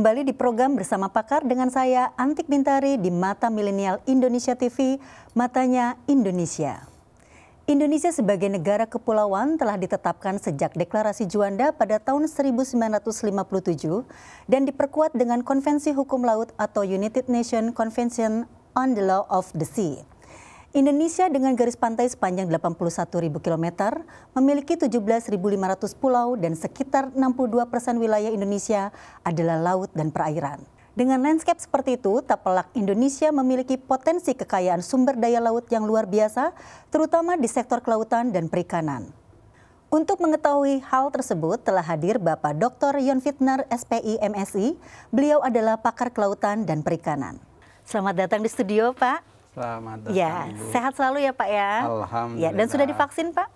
kembali di program bersama pakar dengan saya Antik Bintari di Mata Milenial Indonesia TV, Matanya Indonesia. Indonesia sebagai negara kepulauan telah ditetapkan sejak Deklarasi Juanda pada tahun 1957 dan diperkuat dengan Konvensi Hukum Laut atau United Nations Convention on the Law of the Sea. Indonesia dengan garis pantai sepanjang 81.000 km memiliki 17.500 pulau dan sekitar 62 persen wilayah Indonesia adalah laut dan perairan. Dengan landscape seperti itu, tak pelak Indonesia memiliki potensi kekayaan sumber daya laut yang luar biasa, terutama di sektor kelautan dan perikanan. Untuk mengetahui hal tersebut telah hadir Bapak Dr. Yon Fitner, SPI, MSI. Beliau adalah pakar kelautan dan perikanan. Selamat datang di studio, Pak. Selamat Ya, sehat selalu ya Pak ya. Alhamdulillah. Ya, dan sudah divaksin Pak?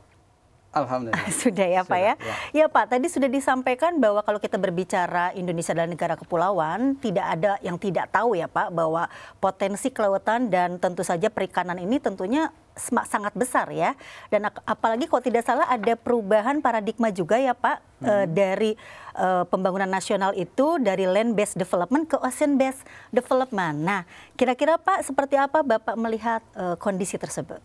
Alhamdulillah. sudah ya Pak sudah, ya? ya. Ya Pak, tadi sudah disampaikan bahwa kalau kita berbicara Indonesia adalah negara kepulauan, tidak ada yang tidak tahu ya Pak bahwa potensi kelautan dan tentu saja perikanan ini tentunya sangat besar ya. Dan apalagi kalau tidak salah ada perubahan paradigma juga ya Pak eh, hmm. eh, dari eh, pembangunan nasional itu dari land based development ke ocean based development. Nah, kira-kira Pak seperti apa Bapak melihat eh, kondisi tersebut?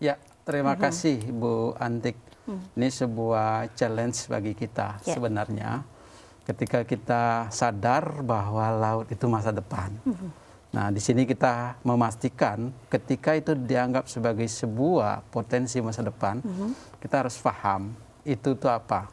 Ya, terima -hmm. kasih Bu Antik. Mm. Ini sebuah challenge bagi kita yeah. sebenarnya. Ketika kita sadar bahwa laut itu masa depan. -hmm. Nah, di sini kita memastikan ketika itu dianggap sebagai sebuah potensi masa depan, -hmm. kita harus paham itu tuh apa.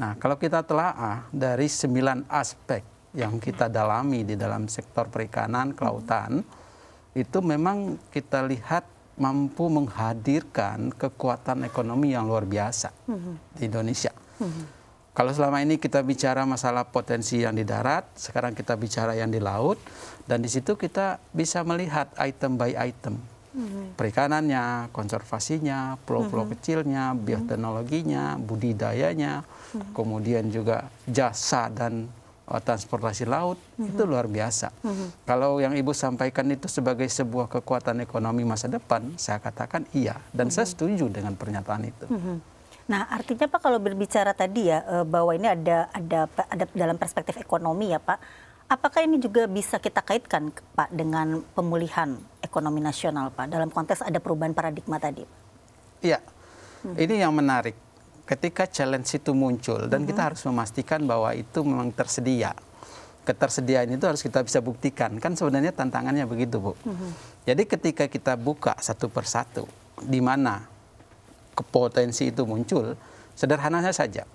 Nah, kalau kita telah dari sembilan aspek yang kita dalami di dalam sektor perikanan, kelautan, -hmm. itu memang kita lihat mampu menghadirkan kekuatan ekonomi yang luar biasa mm -hmm. di Indonesia. Mm -hmm. Kalau selama ini kita bicara masalah potensi yang di darat, sekarang kita bicara yang di laut, dan di situ kita bisa melihat item by item. Perikanannya, konservasinya, pulau-pulau kecilnya, bioteknologinya, budidayanya, kemudian juga jasa dan Eh, transportasi laut mm -hmm. itu luar biasa. Mm -hmm. Kalau yang ibu sampaikan itu sebagai sebuah kekuatan ekonomi masa depan, saya katakan iya dan mm -hmm. saya mhm. setuju dengan pernyataan itu. Mm -hmm. Nah, artinya Pak kalau berbicara tadi ya eh, bahwa ini ada ada ada dalam perspektif ekonomi ya Pak, apakah ini juga bisa kita kaitkan Pak dengan pemulihan ekonomi nasional Pak dalam konteks ada perubahan paradigma tadi? Iya. Hmm. Ini yang menarik ketika challenge itu muncul dan mm -hmm. kita mm-hmm. harus memastikan bahwa itu memang tersedia. Ketersediaan itu harus kita bisa buktikan. Kan sebenarnya tantangannya begitu, Bu. Mm -hmm. Jadi ketika kita buka satu persatu di mana kepotensi itu muncul, sederhananya saja.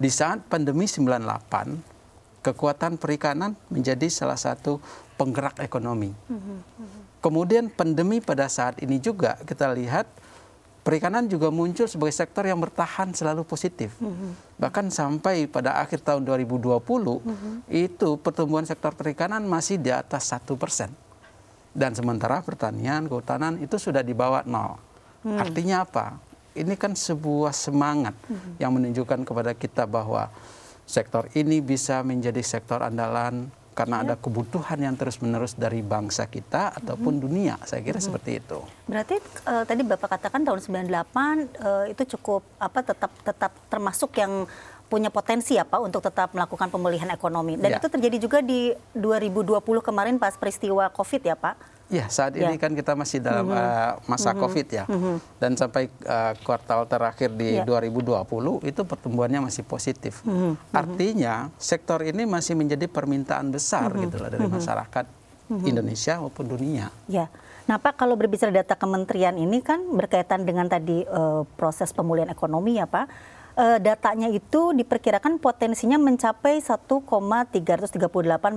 Di saat pandemi 98, kekuatan perikanan menjadi salah satu penggerak ekonomi. Mm-hmm. Mm-hmm. Kemudian pandemi pada saat ini juga kita lihat perikanan juga muncul sebagai sektor yang bertahan selalu positif. Mm -hmm. Bahkan sampai pada akhir tahun 2020 mm -hmm. itu pertumbuhan sektor perikanan masih di atas satu persen. Dan sementara pertanian, kehutanan itu sudah di bawah nol. Mm. Artinya apa? Ini kan sebuah semangat mm -hmm. yang menunjukkan kepada kita bahwa sektor ini bisa menjadi sektor andalan karena ya. ada kebutuhan yang terus-menerus dari bangsa kita ataupun hmm. dunia. Saya kira hmm. seperti itu. Berarti uh, tadi Bapak katakan tahun 98 uh, eh, itu cukup apa tetap tetap termasuk yang punya potensi ya untuk tetap melakukan pemulihan ekonomi. Dan ya. itu terjadi juga di 2020 kemarin pas peristiwa Covid ya Pak. Ya, saat ini ya. kan kita masih dalam mm -hmm. uh, masa mm -hmm. Covid ya. Mm -hmm. Dan sampai uh, kuartal terakhir di yeah. 2020 itu pertumbuhannya masih positif. Mm -hmm. Artinya sektor ini masih menjadi permintaan besar mm -hmm. gitu lah dari mm -hmm. masyarakat mm -hmm. Indonesia maupun dunia. Ya. Nah, Pak, kalau berbicara data kementerian ini kan berkaitan dengan tadi uh, proses pemulihan ekonomi ya, Pak uh, datanya itu diperkirakan potensinya mencapai 1,338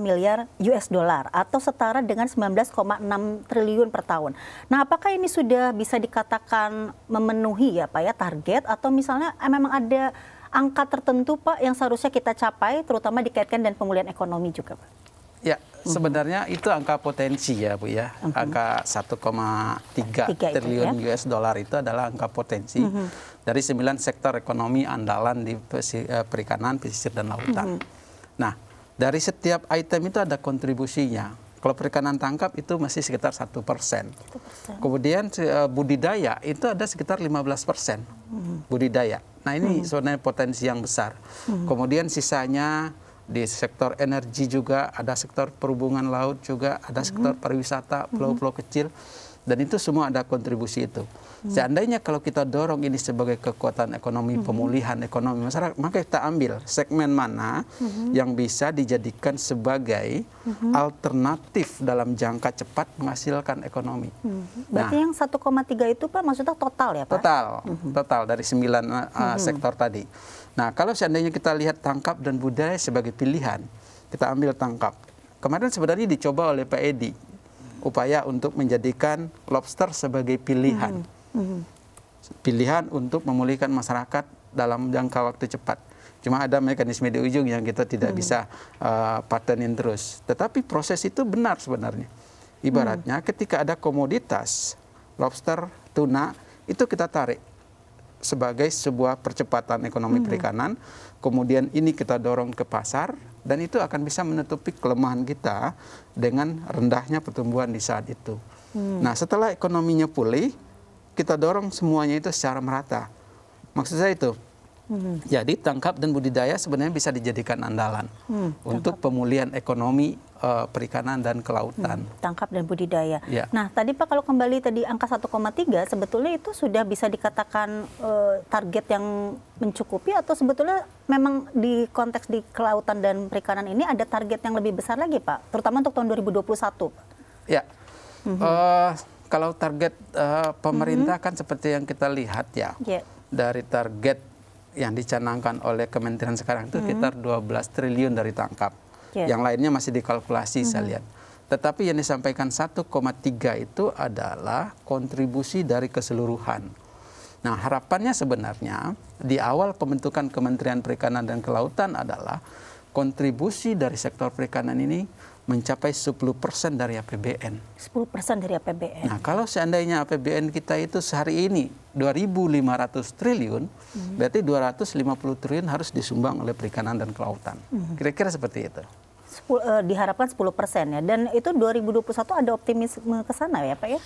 miliar US dollar atau setara dengan 19,6 triliun per tahun. Nah, apakah ini sudah bisa dikatakan memenuhi ya Pak ya target atau misalnya eh, memang ada angka tertentu Pak yang seharusnya kita capai terutama dikaitkan dengan pemulihan ekonomi juga Pak? Ya, Mm-hmm. Sebenarnya itu angka potensi ya Bu ya. Mm-hmm. Angka 1,3 triliun ya. US dollar itu adalah angka potensi mm -hmm. dari 9 sektor ekonomi andalan di eh, perikanan, pesisir dan lautan. Mm -hmm. Nah, dari setiap item itu ada kontribusinya. Kalau perikanan tangkap itu masih sekitar satu persen. Kemudian eh, budidaya itu ada sekitar 15 persen mm-hmm. budidaya. Nah ini mm sebenarnya potensi yang besar. Kemudian sisanya di sektor energi juga, ada sektor perhubungan laut juga, ada mm-hmm. sektor pariwisata, mm-hmm. pulau-pulau kecil, dan itu semua ada kontribusi itu. Mm-hmm. Seandainya kalau kita dorong ini sebagai kekuatan ekonomi mm-hmm. pemulihan ekonomi masyarakat, maka kita ambil segmen mana mm-hmm. yang bisa dijadikan sebagai mm-hmm. alternatif dalam jangka cepat menghasilkan ekonomi. Mm-hmm. Nah. Berarti nah, yang 1,3 itu Pak maksudnya total ya Pak? Total, mm-hmm. total dari 9 uh, eh, mm-hmm. sektor tadi. Nah, kalau seandainya kita lihat tangkap dan budaya sebagai pilihan, kita ambil tangkap. Kemarin sebenarnya dicoba oleh Pak Edi upaya untuk menjadikan lobster sebagai pilihan. Hmm, hmm. Pilihan untuk memulihkan masyarakat dalam jangka waktu cepat. Cuma ada mekanisme di ujung yang kita tidak -hmm. bisa uh, patenin terus. Tetapi proses itu benar sebenarnya. Ibaratnya -hmm. ketika ada komoditas lobster, tuna itu kita tarik sebagai sebuah percepatan ekonomi hmm. perikanan. Kemudian ini kita dorong ke pasar dan itu akan bisa menutupi kelemahan kita dengan rendahnya pertumbuhan di saat itu. Hmm. Nah, setelah ekonominya pulih, kita dorong semuanya itu secara merata. Maksud saya itu. Hmm. Jadi tangkap dan budidaya sebenarnya bisa dijadikan andalan hmm, untuk pemulihan ekonomi uh, perikanan dan kelautan. Hmm, tangkap dan budidaya. Ya. Nah, tadi Pak kalau kembali tadi angka 1,3 sebetulnya itu sudah bisa dikatakan uh, target yang mencukupi atau sebetulnya memang di konteks di kelautan dan perikanan ini ada target yang lebih besar lagi, Pak, terutama untuk tahun 2021. Ya. Mm -hmm. uh, kalau target uh, pemerintah mm -hmm. kan seperti yang kita lihat ya. Yeah. Dari target yang dicanangkan oleh kementerian sekarang itu mm -hmm. sekitar 12 triliun dari tangkap yeah. yang lainnya masih dikalkulasi mm-hmm. saya lihat. Tetapi yang disampaikan 1,3 itu adalah kontribusi dari keseluruhan. Nah, harapannya sebenarnya di awal pembentukan Kementerian Perikanan dan Kelautan adalah kontribusi dari sektor perikanan ini mencapai 10% dari APBN. 10% dari APBN. Nah, kalau seandainya APBN kita itu sehari ini 2.500 triliun, hmm. berarti 250 triliun harus disumbang oleh perikanan dan kelautan. Mm-hmm. Kira-kira hmm. seperti itu. 10, uh, eh, diharapkan 10 persen ya. Dan itu 2021 ada optimisme ke sana ya Pak ya?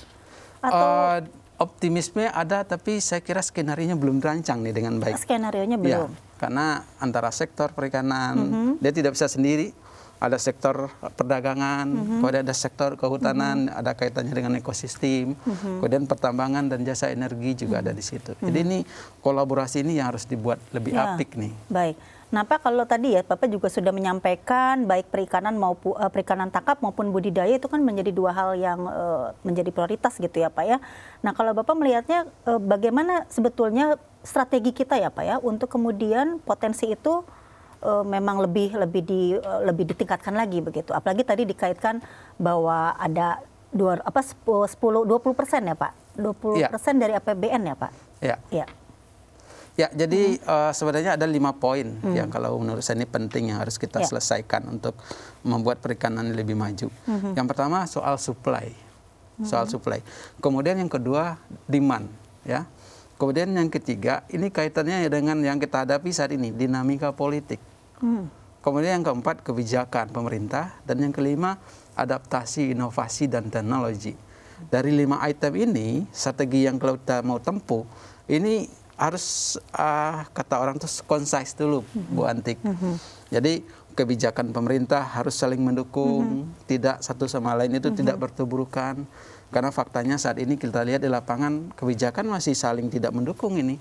Atau... Uh, optimisme ada tapi saya kira skenarionya belum terancang nih dengan baik. Skenarionya iya, belum. Ya, karena antara sektor perikanan mm -hmm. dia tidak bisa sendiri. Ada sektor perdagangan, mm -hmm. kemudian ada sektor kehutanan, mm -hmm. ada kaitannya dengan ekosistem, mm -hmm. kemudian pertambangan dan jasa energi juga mm -hmm. ada di situ. Mhm. Jadi mm -hmm. ini kolaborasi ini yang harus dibuat lebih ya, apik nih. Baik. Nah kalau tadi ya Bapak juga sudah menyampaikan baik perikanan maupun uh, eh, perikanan tangkap maupun budidaya itu kan menjadi dua hal yang uh, menjadi prioritas gitu ya Pak ya. Nah kalau Bapak melihatnya uh, bagaimana sebetulnya strategi kita ya Pak ya untuk kemudian potensi itu uh, memang lebih lebih di uh, lebih ditingkatkan lagi begitu. Apalagi tadi dikaitkan bahwa ada dua apa 10 20 persen ya Pak. 20 iya. persen ya. dari APBN ya Pak. Ya. ya. Ya, jadi hmm. uh, sebenarnya ada lima poin hmm. yang kalau menurut saya ini penting yang harus kita yeah. selesaikan untuk membuat perikanan lebih maju. Hmm. Yang pertama soal supply, hmm. soal supply. Kemudian yang kedua demand, ya. Kemudian yang ketiga ini kaitannya dengan yang kita hadapi saat ini dinamika politik. Hmm. Kemudian yang keempat kebijakan pemerintah dan yang kelima adaptasi inovasi dan teknologi. Dari lima item ini strategi yang kalau kita mau tempuh ini harus uh, kata orang tuh concise dulu mm-hmm. Bu Antik. Mm-hmm. Jadi kebijakan pemerintah harus saling mendukung, mm-hmm. tidak satu sama lain itu mm-hmm. tidak mhm. berteburukan. Karena faktanya saat ini kita lihat di lapangan kebijakan masih saling tidak mendukung ini.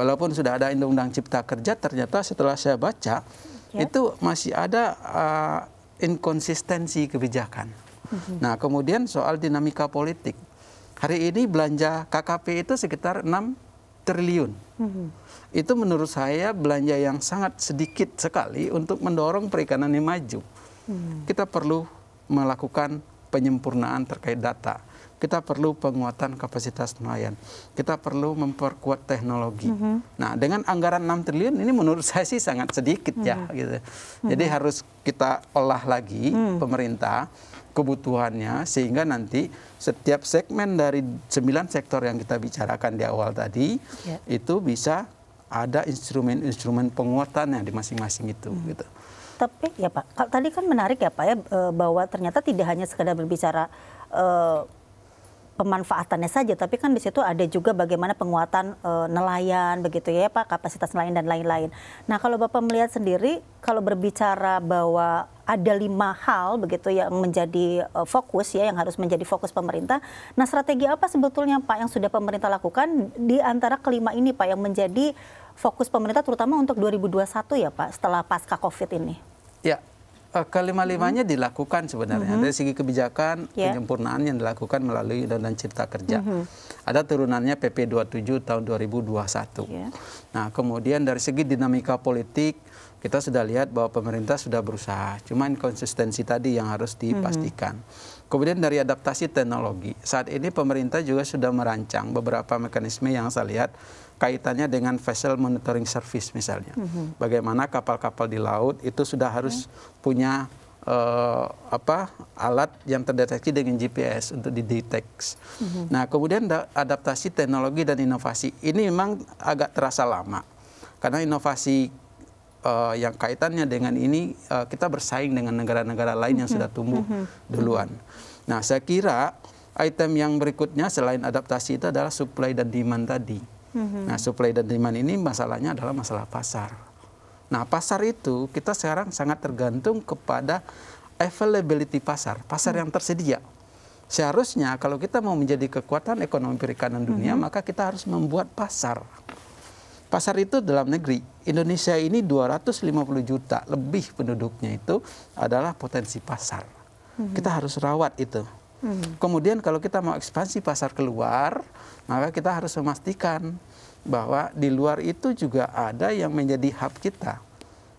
Walaupun sudah ada undang-undang cipta kerja ternyata setelah saya baca yeah. itu masih ada uh, inkonsistensi kebijakan. Mm-hmm. Nah, kemudian soal dinamika politik. Hari ini belanja KKP itu sekitar 6 triliun. Hmm. Itu menurut saya belanja yang sangat sedikit sekali untuk mendorong perikanan ini maju. Hmm. Kita perlu melakukan penyempurnaan terkait data. Kita perlu penguatan kapasitas nelayan. Kita perlu memperkuat teknologi. Mm -hmm. Nah, dengan anggaran 6 triliun ini menurut saya sih sangat sedikit mm -hmm. ya mm-hmm. gitu. Mm-hmm. Jadi mm -hmm. harus kita olah lagi mm. pemerintah kebutuhannya sehingga nanti setiap segmen dari sembilan sektor yang kita bicarakan di awal tadi yeah. itu bisa ada instrumen-instrumen penguatannya di masing-masing itu hmm. gitu. Tapi ya Pak, tadi kan menarik ya Pak ya e, bahwa ternyata tidak hanya sekedar berbicara eh, pemanfaatannya saja, tapi kan di situ ada juga bagaimana penguatan e, nelayan begitu ya Pak, kapasitas nelayan dan lain-lain. Nah kalau Bapak melihat sendiri, kalau berbicara bahwa ada lima hal begitu yang menjadi uh, fokus ya yang harus menjadi fokus pemerintah. Nah, strategi apa sebetulnya Pak yang sudah pemerintah lakukan di antara kelima ini Pak yang menjadi fokus pemerintah terutama untuk 2021 ya Pak setelah pasca Covid ini? Ya, e, kelima-limanya -hmm. dilakukan sebenarnya -hmm. dari segi kebijakan yeah. penyempurnaan yang dilakukan melalui Undang-Undang Cipta Kerja. -hmm. Ada turunannya PP 27 tahun 2021. Yeah. Nah, kemudian dari segi dinamika politik kita sudah lihat bahwa pemerintah sudah berusaha, cuman konsistensi tadi yang harus mhm. dipastikan. Mm-hmm. Kemudian dari adaptasi teknologi, saat ini pemerintah juga sudah merancang beberapa mekanisme yang saya lihat kaitannya dengan vessel monitoring service misalnya. Mm-hmm. Bagaimana kapal-kapal di laut itu sudah harus mm-hmm. punya uh, apa alat yang terdeteksi dengan GPS untuk dideteksi. Mm-hmm. Nah, kemudian adaptasi teknologi dan inovasi ini memang agak terasa lama karena inovasi uh, yang kaitannya dengan ini uh, kita bersaing dengan negara-negara lain yang mm-hmm. sudah tumbuh mm-hmm. Mm-hmm. duluan. Nah, saya kira item yang berikutnya selain adaptasi itu adalah supply dan demand tadi. Nah, supply dan demand ini masalahnya adalah masalah pasar. Nah, pasar itu kita sekarang sangat tergantung kepada availability pasar, pasar yang tersedia. Seharusnya kalau kita mau menjadi kekuatan ekonomi perikanan dunia, mm -hmm. maka kita harus membuat pasar pasar itu dalam negeri. Indonesia ini 250 juta lebih penduduknya itu adalah potensi pasar. Mm -hmm. Kita harus rawat itu. Mm -hmm. Kemudian kalau kita mau ekspansi pasar keluar, maka kita harus memastikan bahwa di luar itu juga ada yang menjadi hub kita.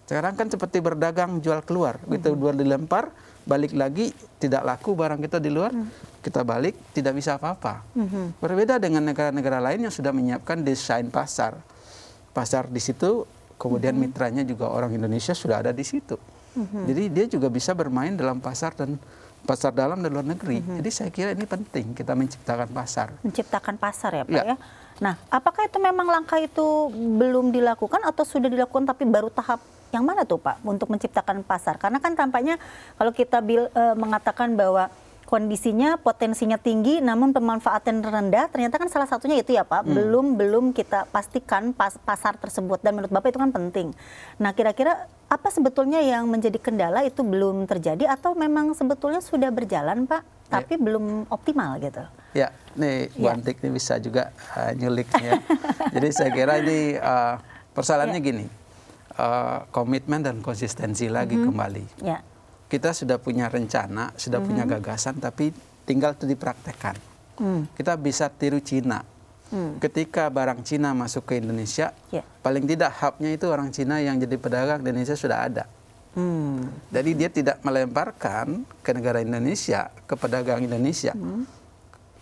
Sekarang kan seperti berdagang jual keluar, kita mm luar dilempar, balik lagi tidak laku barang kita di luar, hmm. kita balik tidak bisa apa-apa. Hmm. Berbeda dengan negara-negara lain yang sudah menyiapkan desain pasar pasar di situ, kemudian mm -hmm. mitranya juga orang Indonesia sudah ada di situ. Mm -hmm. Jadi dia juga bisa bermain dalam pasar dan pasar dalam dan luar negeri. Mm -hmm. Jadi saya kira ini penting kita menciptakan pasar. Menciptakan pasar ya Pak ya. ya? Nah, apakah itu memang langkah itu belum dilakukan atau sudah dilakukan tapi baru tahap yang mana tuh Pak untuk menciptakan pasar? Karena kan tampaknya kalau kita bil, e, mengatakan bahwa kondisinya potensinya tinggi namun pemanfaatan rendah ternyata kan salah satunya itu ya Pak hmm. belum belum kita pastikan pas, pasar tersebut dan menurut Bapak itu kan penting. Nah kira-kira apa sebetulnya yang menjadi kendala itu belum terjadi atau memang sebetulnya sudah berjalan Pak tapi ya. belum optimal gitu? Ya, nih Bu ya. Antik ini bisa juga uh, eh, nyuliknya. Jadi saya kira ini uh, persoalannya ya. gini, uh, komitmen dan konsistensi lagi mm -hmm. kembali. Ya kita sudah punya rencana, sudah hmm. punya mm-hmm. gagasan, tapi tinggal itu dipraktekkan. Mm. Kita bisa tiru Cina. Mm. Ketika barang Cina masuk ke Indonesia, yeah. paling tidak hubnya itu orang Cina yang jadi pedagang di Indonesia sudah ada. Mm. Jadi dia tidak melemparkan ke negara Indonesia, ke pedagang Indonesia. Mm.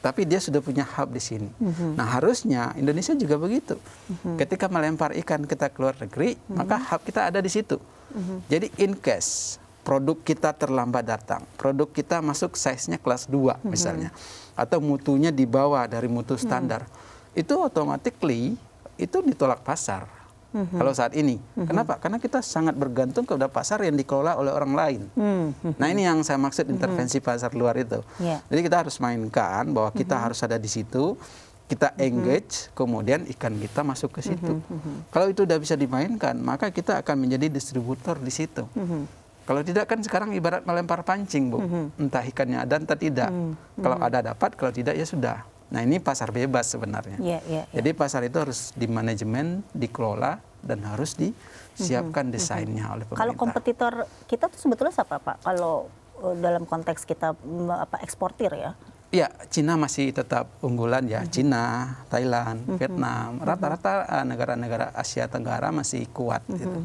Tapi dia sudah punya hub di sini. Hmm. Nah harusnya Indonesia juga begitu. Hmm. Ketika melempar ikan kita keluar negeri, hmm. maka hub kita ada di situ. Hmm. Jadi in case produk kita terlambat datang, produk kita masuk size-nya kelas 2 hmm. misalnya, atau mutunya di bawah dari mutu mm-hmm. standar, hmm. itu automatically itu ditolak pasar. Mm-hmm. Kalau saat ini, mm -hmm. kenapa? Karena kita sangat bergantung kepada pasar yang dikelola oleh orang lain. Mm -hmm. Nah ini yang saya maksud intervensi mm -hmm. pasar luar itu. Yeah. Jadi kita harus mainkan bahwa kita mm -hmm. harus ada di situ, kita mm-hmm. engage, mm -hmm. kemudian ikan kita masuk ke situ. Mm -hmm. Kalau itu sudah bisa dimainkan, maka kita akan menjadi distributor di situ. Mm -hmm. Kalau tidak kan sekarang ibarat melempar pancing, Bu. Mm -hmm. Entah ikannya ada, entah tidak. Mm -hmm. Kalau mhm. ada dapat, kalau tidak ya sudah. Nah ini pasar bebas sebenarnya. Yeah, yeah, yeah. Jadi pasar itu harus dimanajemen, dikelola, dan harus disiapkan mhm, mhm. desainnya mm -hmm. oleh pemerintah. Kalau kompetitor kita tuh sebetulnya siapa Pak? Kalau e, dalam konteks kita apa eksportir ya? Ya, Cina masih tetap unggulan ya. Mm -hmm. Cina, Thailand, mm -hmm. Vietnam, rata-rata e, negara-negara Asia Tenggara masih kuat. Mm -hmm. gitu.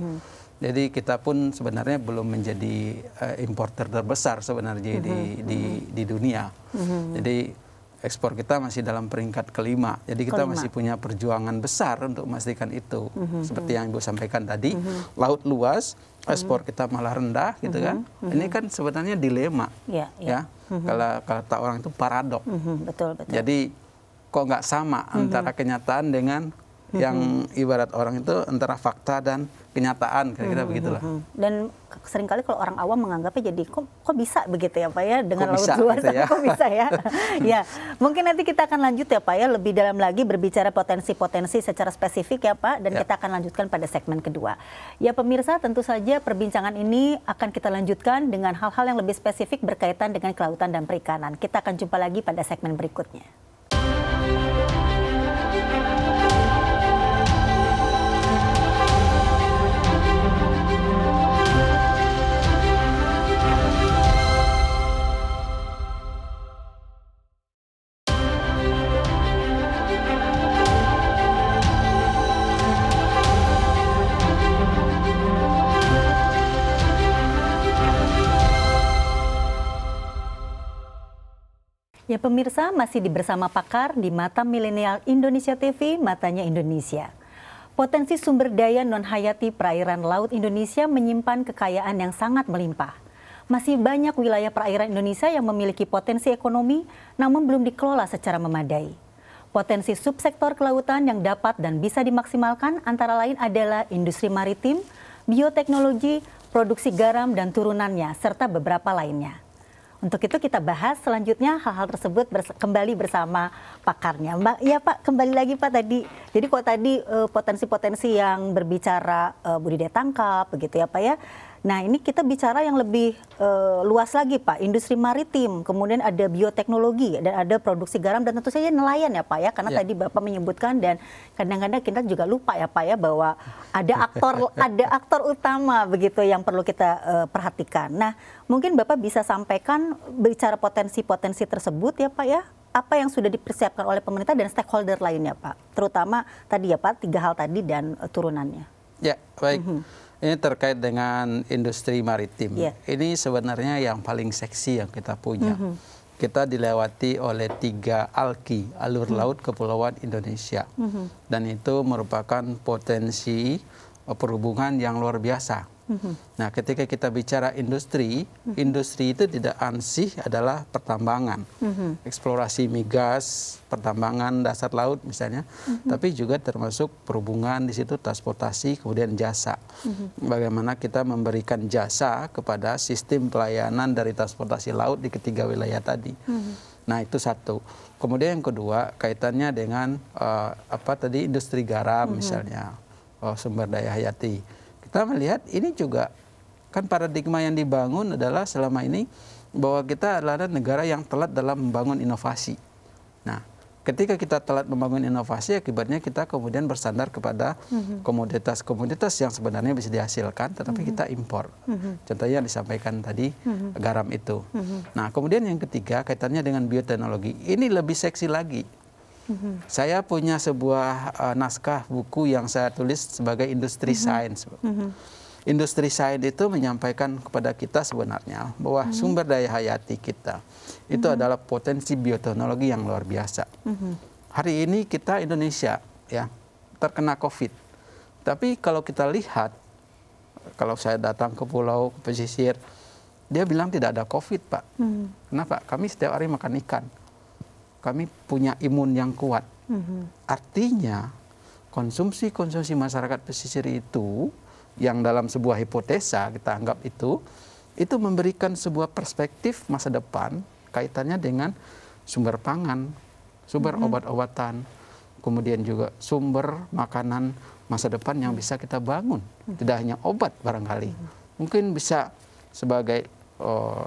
Jadi kita pun sebenarnya belum menjadi uh, importer terbesar sebenarnya mm -hmm. di, mhm, di mhm. di dunia. Mm -hmm. Jadi ekspor kita masih dalam peringkat kelima. Jadi kita kelima. masih punya perjuangan besar untuk memastikan itu. Mm -hmm. Seperti mhm. yang Ibu sampaikan tadi, mm -hmm. laut luas, ekspor kita malah rendah gitu mm -hmm. kan. Ini kan sebenarnya dilema. Yeah, yeah. Ya. Mm Kalau kata orang itu paradok. Mm -hmm. Betul, betul. Jadi kok nggak sama mm -hmm. antara kenyataan dengan yang ibarat orang itu antara fakta dan kenyataan kira-kira hmm, begitulah. Hmm, hmm, Dan seringkali kalau orang awam menganggapnya jadi kok kok bisa begitu ya Pak ya dengan kok laut bisa, luar gitu ya. kok bisa ya. ya, mungkin nanti kita akan lanjut ya Pak ya lebih dalam lagi berbicara potensi-potensi secara spesifik ya Pak dan ya. kita akan lanjutkan pada segmen kedua. Ya pemirsa, tentu saja perbincangan ini akan kita lanjutkan dengan hal-hal yang lebih spesifik berkaitan dengan kelautan dan perikanan. Kita akan jumpa lagi pada segmen berikutnya. Ya pemirsa masih di bersama pakar di Mata Milenial Indonesia TV, Matanya Indonesia. Potensi sumber daya non-hayati perairan laut Indonesia menyimpan kekayaan yang sangat melimpah. Masih banyak wilayah perairan Indonesia yang memiliki potensi ekonomi namun belum dikelola secara memadai. Potensi subsektor kelautan yang dapat dan bisa dimaksimalkan antara lain adalah industri maritim, bioteknologi, produksi garam dan turunannya, serta beberapa lainnya. Untuk itu kita bahas selanjutnya hal-hal tersebut bers kembali bersama pakarnya. Mbak, ya Pak, kembali lagi Pak tadi. Jadi kok tadi eh, potensi-potensi yang berbicara eh, budidaya tangkap begitu ya Pak ya Nah, ini kita bicara yang lebih uh, luas lagi, Pak. Industri maritim, kemudian ada bioteknologi dan ada produksi garam dan tentu saja nelayan ya, Pak ya. Karena ya. tadi Bapak menyebutkan dan kadang-kadang kita juga lupa ya, Pak ya, bahwa ada aktor ada aktor utama begitu yang perlu kita uh, perhatikan. Nah, mungkin Bapak bisa sampaikan bicara potensi-potensi tersebut ya, Pak ya apa yang sudah dipersiapkan oleh pemerintah dan stakeholder lainnya, Pak? Terutama tadi ya, Pak, tiga hal tadi dan uh, turunannya. Ya, baik. Mm -hmm. Ini terkait dengan industri maritim. Yeah. Ini sebenarnya yang paling seksi yang kita punya. Mm -hmm. Kita dilewati oleh tiga alki, alur mm -hmm. laut kepulauan Indonesia. Mm -hmm. Dan itu merupakan potensi eh, perhubungan yang luar biasa Nah, ketika kita bicara industri, industri itu tidak ansih adalah pertambangan, eksplorasi migas, pertambangan dasar laut misalnya, tapi juga termasuk perhubungan di situ, transportasi, kemudian jasa. Bagaimana kita memberikan jasa kepada sistem pelayanan dari transportasi laut di ketiga wilayah tadi. Nah, itu satu. Kemudian yang kedua kaitannya dengan uh, apa tadi industri garam misalnya, uh, sumber daya hayati kita melihat ini juga kan paradigma yang dibangun adalah selama ini bahwa kita adalah negara yang telat dalam membangun inovasi. Nah, ketika kita telat membangun inovasi, akibatnya kita kemudian bersandar kepada mhm. komoditas-komoditas yang sebenarnya bisa dihasilkan, tetapi mhm. kita impor. Mhm. Contohnya yang disampaikan tadi garam itu. Nah, kemudian yang ketiga kaitannya dengan bioteknologi. Ini lebih seksi lagi -hmm. Saya punya sebuah uh, naskah buku yang saya tulis sebagai industri mm -hmm. science. Mm -hmm. Industri sains itu menyampaikan kepada kita sebenarnya bahwa mm -hmm. sumber daya hayati kita itu mm -hmm. adalah potensi bioteknologi yang luar biasa. Mm -hmm. Hari ini kita Indonesia ya terkena COVID, tapi kalau kita lihat kalau saya datang ke pulau ke pesisir, dia bilang tidak ada COVID pak. -hmm. Kenapa? Kami setiap hari makan ikan. Mm kami punya imun yang kuat. Mm-hmm. Artinya konsumsi-konsumsi masyarakat pesisir itu yang dalam sebuah hipotesa kita anggap itu itu memberikan sebuah perspektif masa depan kaitannya dengan sumber pangan, sumber mm-hmm. obat-obatan, kemudian juga sumber makanan masa depan yang bisa kita bangun. Mm-hmm. Tidak hanya obat barangkali. Mm-hmm. Mungkin bisa sebagai uh,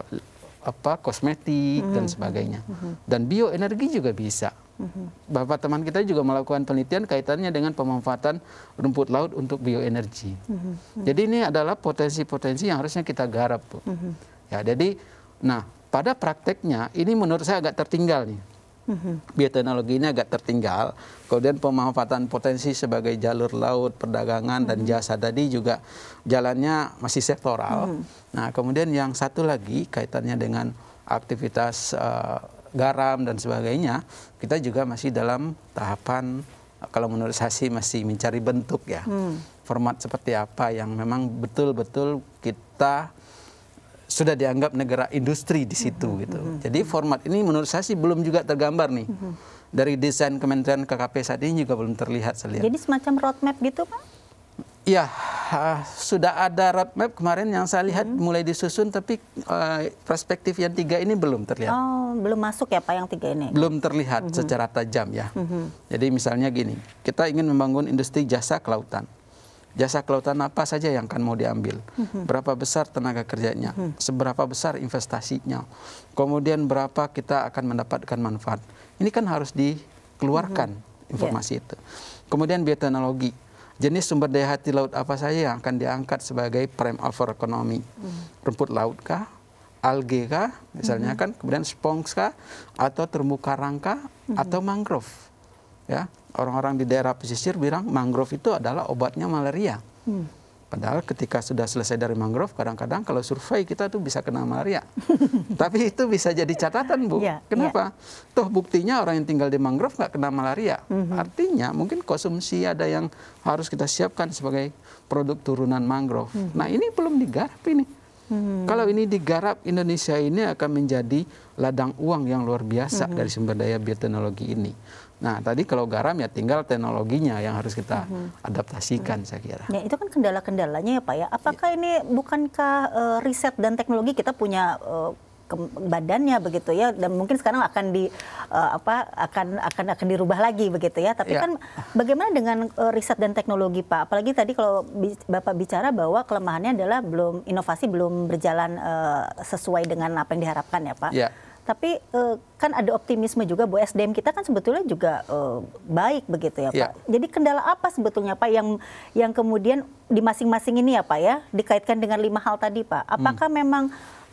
apa kosmetik mm -hmm. dan mm-hmm. sebagainya. Mm -hmm. Dan bioenergi juga bisa. Mm -hmm. Bapak teman kita juga melakukan penelitian kaitannya dengan pemanfaatan rumput laut untuk bioenergi. Mm -hmm. Jadi ini adalah potensi-potensi yang harusnya kita garap, Mm -hmm. Ya, jadi nah, pada prakteknya ini menurut saya agak tertinggal nih. Bioteknologi ini agak tertinggal. Kemudian pemanfaatan potensi sebagai jalur laut, perdagangan dan hmm. jasa tadi juga jalannya masih sektoral. Hmm. Nah, kemudian yang satu lagi kaitannya dengan aktivitas uh, garam dan sebagainya, kita juga masih dalam tahapan eh, kalau menurut masih mencari bentuk ya. Hmm. Format seperti apa yang memang betul-betul kita sudah dianggap negara industri di situ mm-hmm. gitu. Mm-hmm. Jadi format ini menurut saya sih belum juga tergambar nih. Mm-hmm. Dari desain Kementerian KKP saat ini juga belum terlihat saya Jadi semacam roadmap gitu Pak? Ya, uh, sudah ada roadmap kemarin yang saya lihat hmm. mulai disusun, tapi uh, perspektif yang tiga ini belum terlihat. Oh, belum masuk ya Pak yang tiga ini? Belum terlihat hmm. secara tajam ya. Hmm. Jadi misalnya gini, kita ingin membangun industri jasa kelautan jasa kelautan apa saja yang akan mau diambil, mhm. berapa besar tenaga kerjanya, mhm. seberapa besar investasinya, kemudian berapa kita akan mendapatkan manfaat. Ini kan harus dikeluarkan mhm. iya. informasi itu. Kemudian bioteknologi, jenis sumber daya hati laut apa saja yang akan diangkat sebagai prime offer ekonomi, rumput laut kah, alge kah, misalnya kan, kemudian spons kah, atau terumbu karang kah, atau mangrove, ya orang-orang di daerah pesisir bilang mangrove itu adalah obatnya malaria. Hmm. Padahal ketika sudah selesai dari mangrove, kadang-kadang kalau survei kita tuh bisa kena malaria. Tapi itu bisa jadi catatan, Bu. Yeah, Kenapa? Yeah. Toh buktinya orang yang tinggal di mangrove nggak kena malaria. Mm -hmm. Artinya mungkin konsumsi ada yang harus kita siapkan sebagai produk turunan mangrove. Mm -hmm. Nah ini belum digarap ini. Hmm. Kalau ini digarap, Indonesia ini akan menjadi ladang uang yang luar biasa hmm. dari sumber daya bioteknologi ini. Nah, tadi kalau garam ya tinggal teknologinya yang harus kita hmm. adaptasikan hmm. saya kira. Ya, itu kan kendala-kendalanya ya Pak ya. Apakah ya. ini bukankah uh, riset dan teknologi kita punya uh, badannya begitu ya dan mungkin sekarang akan di uh, apa akan akan akan dirubah lagi begitu ya tapi ya. kan bagaimana dengan uh, riset dan teknologi Pak apalagi tadi kalau bi Bapak bicara bahwa kelemahannya adalah belum inovasi belum berjalan uh, sesuai dengan apa yang diharapkan ya Pak. Ya tapi uh, kan ada optimisme juga Bu SDM kita kan sebetulnya juga uh, baik begitu ya Pak. Ya. Jadi kendala apa sebetulnya Pak yang yang kemudian di masing-masing ini ya Pak ya dikaitkan dengan lima hal tadi Pak. Hmm. Apakah hmm. memang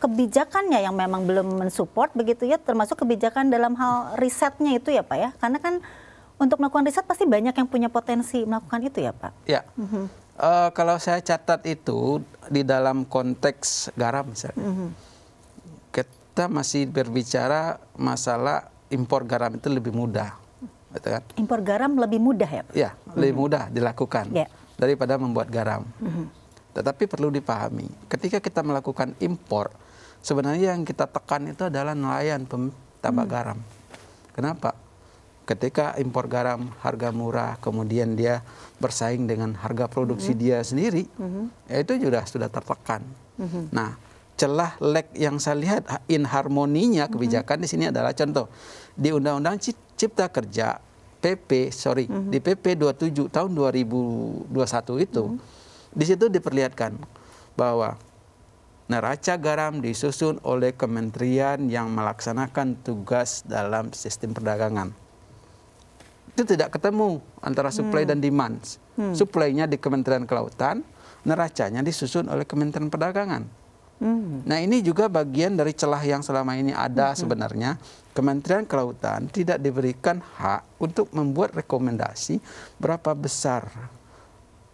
kebijakannya yang memang belum mensupport begitu ya termasuk kebijakan dalam hal risetnya itu ya Pak ya. Karena kan untuk melakukan riset pasti banyak yang punya potensi melakukan itu ya Pak. Ya. Mm -hmm. uh, kalau saya catat itu di dalam konteks garam misalnya. Mm -hmm kita masih berbicara masalah impor garam itu lebih mudah. Gitu kan? Impor garam lebih mudah ya? Ya, hmm. lebih mudah dilakukan yeah. daripada membuat garam. Hmm. Tetapi perlu dipahami, ketika kita melakukan impor, sebenarnya yang kita tekan itu adalah nelayan tambah hmm. garam. Kenapa? Ketika impor garam harga murah, kemudian dia bersaing dengan harga produksi hmm. dia sendiri, hmm. ya itu sudah sudah tertekan. Hmm. Nah, celah lek yang saya lihat inharmoninya mm-hmm. kebijakan mm -hmm. di sini adalah contoh di Undang-Undang Cipta Kerja PP sorry mm -hmm. di PP 27 tahun 2021 itu mm -hmm. di situ diperlihatkan bahwa neraca garam disusun oleh kementerian yang melaksanakan tugas dalam sistem perdagangan itu tidak ketemu antara supply hmm. dan demand. Hmm. Supply-nya di Kementerian Kelautan, neracanya disusun oleh Kementerian Perdagangan Hmm. Nah ini juga bagian dari celah yang selama ini ada hmm. sebenarnya. Kementerian Kelautan tidak diberikan hak untuk membuat rekomendasi berapa besar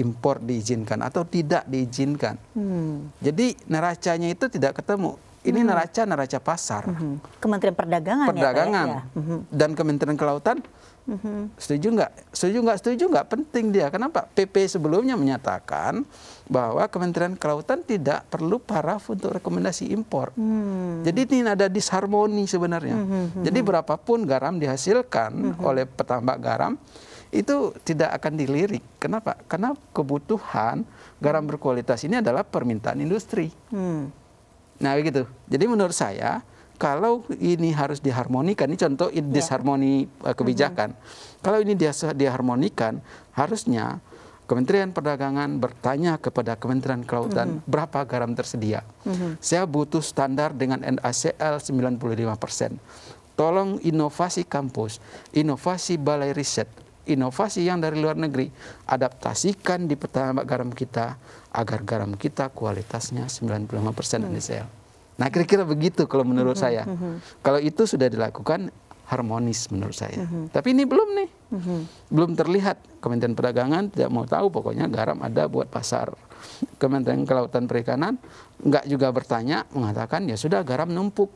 impor diizinkan atau tidak diizinkan. Hmm. Jadi neracanya itu tidak ketemu. Ini hmm. neraca neraca pasar. Hmm. Kementerian Perdagangan. Ya, ya? Perdagangan ya, ya? dan Kementerian Kelautan hmm. Setuju nggak? Setuju nggak? Setuju nggak? Penting dia. Kenapa? PP sebelumnya menyatakan bahwa Kementerian Kelautan tidak perlu paraf untuk rekomendasi impor. Hmm. Jadi ini ada disharmoni sebenarnya. Hmm, hmm, hmm Jadi hmm. berapapun garam dihasilkan hmm, hmm. oleh petambak garam itu tidak akan dilirik. Kenapa? Karena kebutuhan garam berkualitas ini adalah permintaan industri. Hmm. Nah begitu. Jadi menurut saya kalau ini harus diharmonikan, ini contoh yeah. disharmoni eh, kebijakan. -hmm. Kalau ini diharmonikan, harusnya Kementerian Perdagangan bertanya kepada Kementerian Kelautan mm-hmm. berapa garam tersedia. Mm-hmm. Saya butuh standar dengan NaCl 95%. Tolong inovasi kampus, inovasi balai riset, inovasi yang dari luar negeri, adaptasikan di petambak garam kita agar garam kita kualitasnya 95% mm-hmm. NaCl. Nah, kira-kira begitu kalau menurut mm-hmm. saya. Mm-hmm. Kalau itu sudah dilakukan, harmonis menurut saya. Mm -hmm. Tapi ini belum nih, mm -hmm. belum terlihat. Kementerian Perdagangan tidak mau tahu, pokoknya garam ada buat pasar. Kementerian Kelautan Perikanan nggak juga bertanya, mengatakan ya sudah garam numpuk.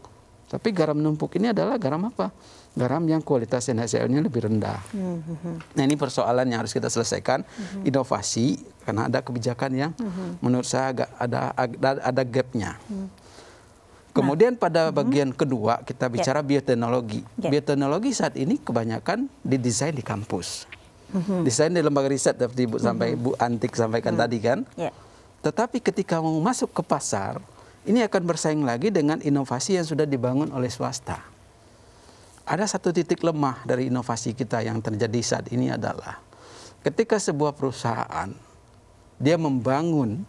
Tapi garam numpuk ini adalah garam apa? Garam yang kualitas nhcl nya lebih rendah. Mm -hmm. Nah ini persoalan yang harus kita selesaikan. Mm -hmm. Inovasi karena ada kebijakan yang mm -hmm. menurut saya agak ada ada, ada gapnya. Mm -hmm. Kemudian pada mm-hmm. bagian kedua kita ya. bicara yeah. bioteknologi. Yeah. Bioteknologi saat ini kebanyakan didesain di kampus. Mm-hmm. Desain di lembaga riset seperti Ibu mm-hmm. Bu Antik sampaikan mm-hmm. tadi kan. Yeah. Tetapi ketika mau masuk ke pasar, ini akan bersaing lagi dengan inovasi yang sudah dibangun oleh swasta. Ada satu titik lemah dari inovasi kita yang terjadi saat ini adalah ketika sebuah perusahaan dia membangun